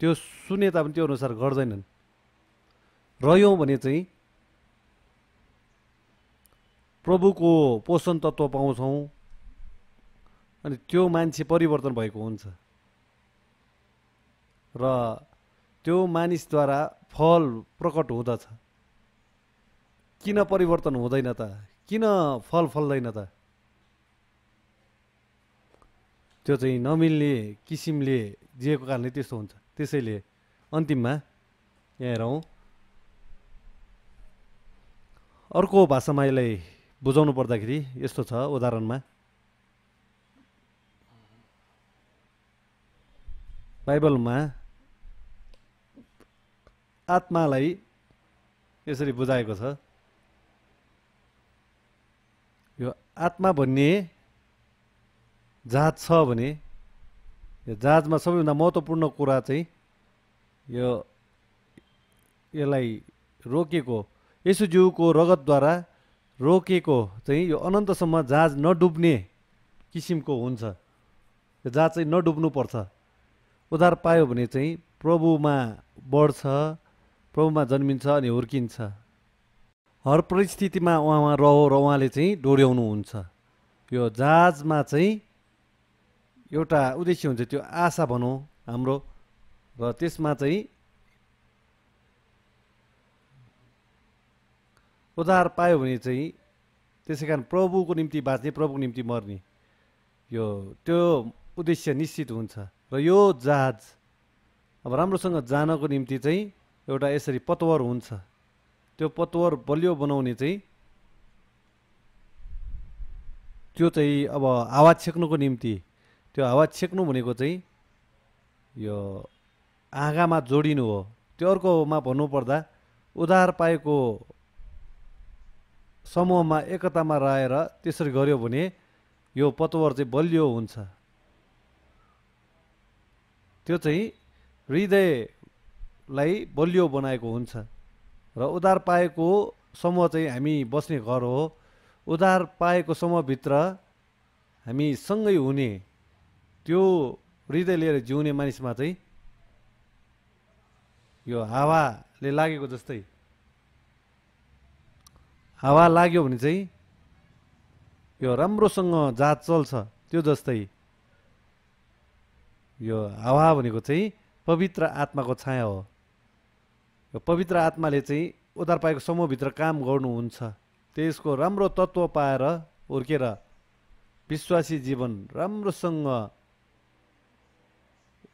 [SPEAKER 1] त्यो सुने तापनि त्यो अनुसार गर्दैनन् रह्यौँ भने चाहिँ प्रभुको पोषण तत्त्व पाउँछौँ अनि त्यो मान्छे परिवर्तन भएको हुन्छ र त्यो मानिसद्वारा फल प्रकट हुँदछ किन परिवर्तन हुँदैन त किन फल फल्दैन त त्यो चाहिँ नमिल्ने किसिमले जिएको कारणले त्यस्तो हुन्छ त्यसैले अन्तिममा यहाँ हेरौँ अर्को भाषामा यसलाई बुझाउनु पर्दाखेरि यस्तो छ उदाहरणमा बाइबलमा आत्मालाई यसरी बुझाएको छ यो आत्मा भन्ने जहाज छ भने यो जहाजमा सबैभन्दा महत्त्वपूर्ण कुरा चाहिँ यो यसलाई रोकेको यसो जिउको रगतद्वारा रोकेको चाहिँ यो अनन्तसम्म जहाज नडुब्ने किसिमको हुन्छ यो जहाज चाहिँ नडुब्नुपर्छ उद्धार पायो भने चाहिँ प्रभुमा बढ्छ प्रभुमा जन्मिन्छ अनि हुर्किन्छ हर परिस्थितिमा उहाँ रहो र उहाँले चाहिँ डोर्याउनुहुन्छ यो जहाजमा चाहिँ एउटा उद्देश्य हुन्छ त्यो आशा भनौँ हाम्रो र त्यसमा चाहिँ उद्धार पायो भने चाहिँ त्यसै कारण प्रभुको निम्ति बाँच्ने प्रभुको निम्ति मर्ने यो त्यो उद्देश्य निश्चित हुन्छ र यो जहाज अब राम्रोसँग जानको निम्ति चाहिँ एउटा यसरी पतवर हुन्छ त्यो पतवर बलियो बनाउने चाहिँ त्यो चाहिँ अब हावा छेक्नुको निम्ति त्यो हावा छेक्नु भनेको चाहिँ यो आँगामा जोडिनु हो त्यो अर्कोमा भन्नुपर्दा उधार पाएको समूहमा एकतामा रहेर त्यसरी गऱ्यो भने यो पतवर चाहिँ बलियो हुन्छ त्यो चाहिँ हृदयलाई बलियो बनाएको हुन्छ र उधार पाएको समूह चाहिँ हामी बस्ने घर हो उधार पाएको समूहभित्र हामी सँगै हुने त्यो हृदय लिएर जिउने मानिसमा चाहिँ यो हावाले लागेको जस्तै हावा लाग्यो भने चाहिँ यो राम्रोसँग जात चल्छ त्यो जस्तै यो हावा भनेको चाहिँ पवित्र आत्माको छाया हो यो पवित्र आत्माले चाहिँ उद्धार पाएको समूहभित्र काम गर्नुहुन्छ त्यसको राम्रो तत्त्व पाएर हुर्केर विश्वासी जीवन राम्रोसँग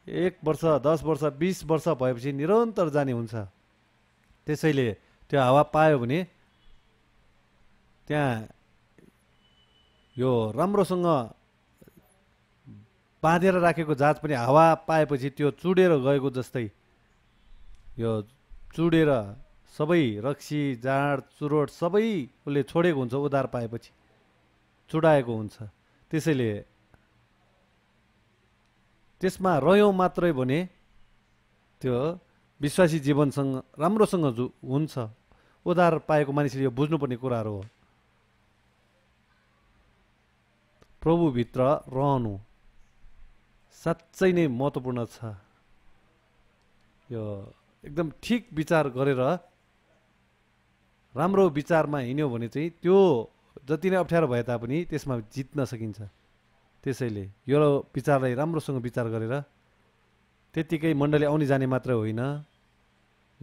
[SPEAKER 1] एक वर्ष दस वर्ष बिस वर्ष भएपछि निरन्तर जाने हुन्छ त्यसैले त्यो हावा पायो भने त्यहाँ यो राम्रोसँग बाँधेर राखेको जहाज पनि हावा पाएपछि त्यो चुडेर गएको जस्तै यो चुडेर सबै रक्सी जाँड चुरोट सबै उसले छोडेको हुन्छ उधार पाएपछि चुडाएको हुन्छ त्यसैले त्यसमा रह्यौँ मात्रै भने त्यो विश्वासी जीवनसँग राम्रोसँग जु हुन्छ उधार पाएको मानिसले यो बुझ्नुपर्ने कुराहरू हो प्रभुभित्र रहनु साँच्चै नै महत्त्वपूर्ण छ यो एकदम ठिक विचार गरेर राम्रो विचारमा हिँड्यो भने चाहिँ त्यो जति नै अप्ठ्यारो भए तापनि त्यसमा जित्न सकिन्छ त्यसैले यो विचारलाई राम्रोसँग विचार गरेर त्यत्तिकै मण्डली आउने जाने मात्र होइन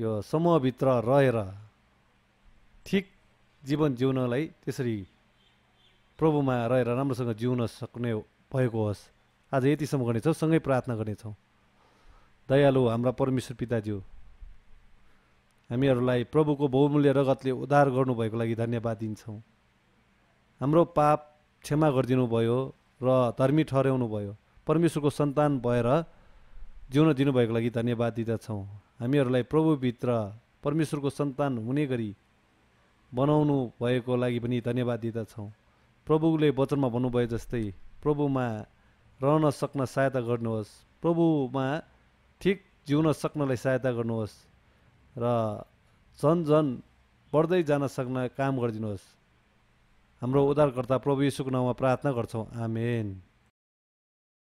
[SPEAKER 1] यो समूहभित्र रहेर ठिक जीवन जिउनलाई त्यसरी प्रभुमा रहेर राम्रोसँग जिउन सक्ने भएको होस् आज यतिसम्म गर्नेछौँ सँगै प्रार्थना गर्नेछौँ दयालु हाम्रा परमेश्वर पिताज्यू हामीहरूलाई प्रभुको बहुमूल्य रगतले उद्धार गर्नुभएको लागि धन्यवाद दिन्छौँ हाम्रो पाप क्षमा गरिदिनु भयो र धर्मी ठहराउनु भयो परमेश्वरको सन्तान भएर जिउन दिनुभएको लागि धन्यवाद दिँदछौँ हामीहरूलाई प्रभुभित्र परमेश्वरको सन्तान हुने गरी बनाउनु भएको लागि पनि धन्यवाद दिँदछौँ प्रभुले वचनमा भन्नुभयो जस्तै प्रभुमा रहन सक्न सहायता गर्नुहोस् प्रभुमा ठिक जिउन सक्नलाई सहायता गर्नुहोस् र झन् झन बढ्दै जान सक्न काम गरिदिनुहोस् हाम्रो उद्धारकर्ता प्रभु यीशुको नाउँमा प्रार्थना गर्छौँ आमेन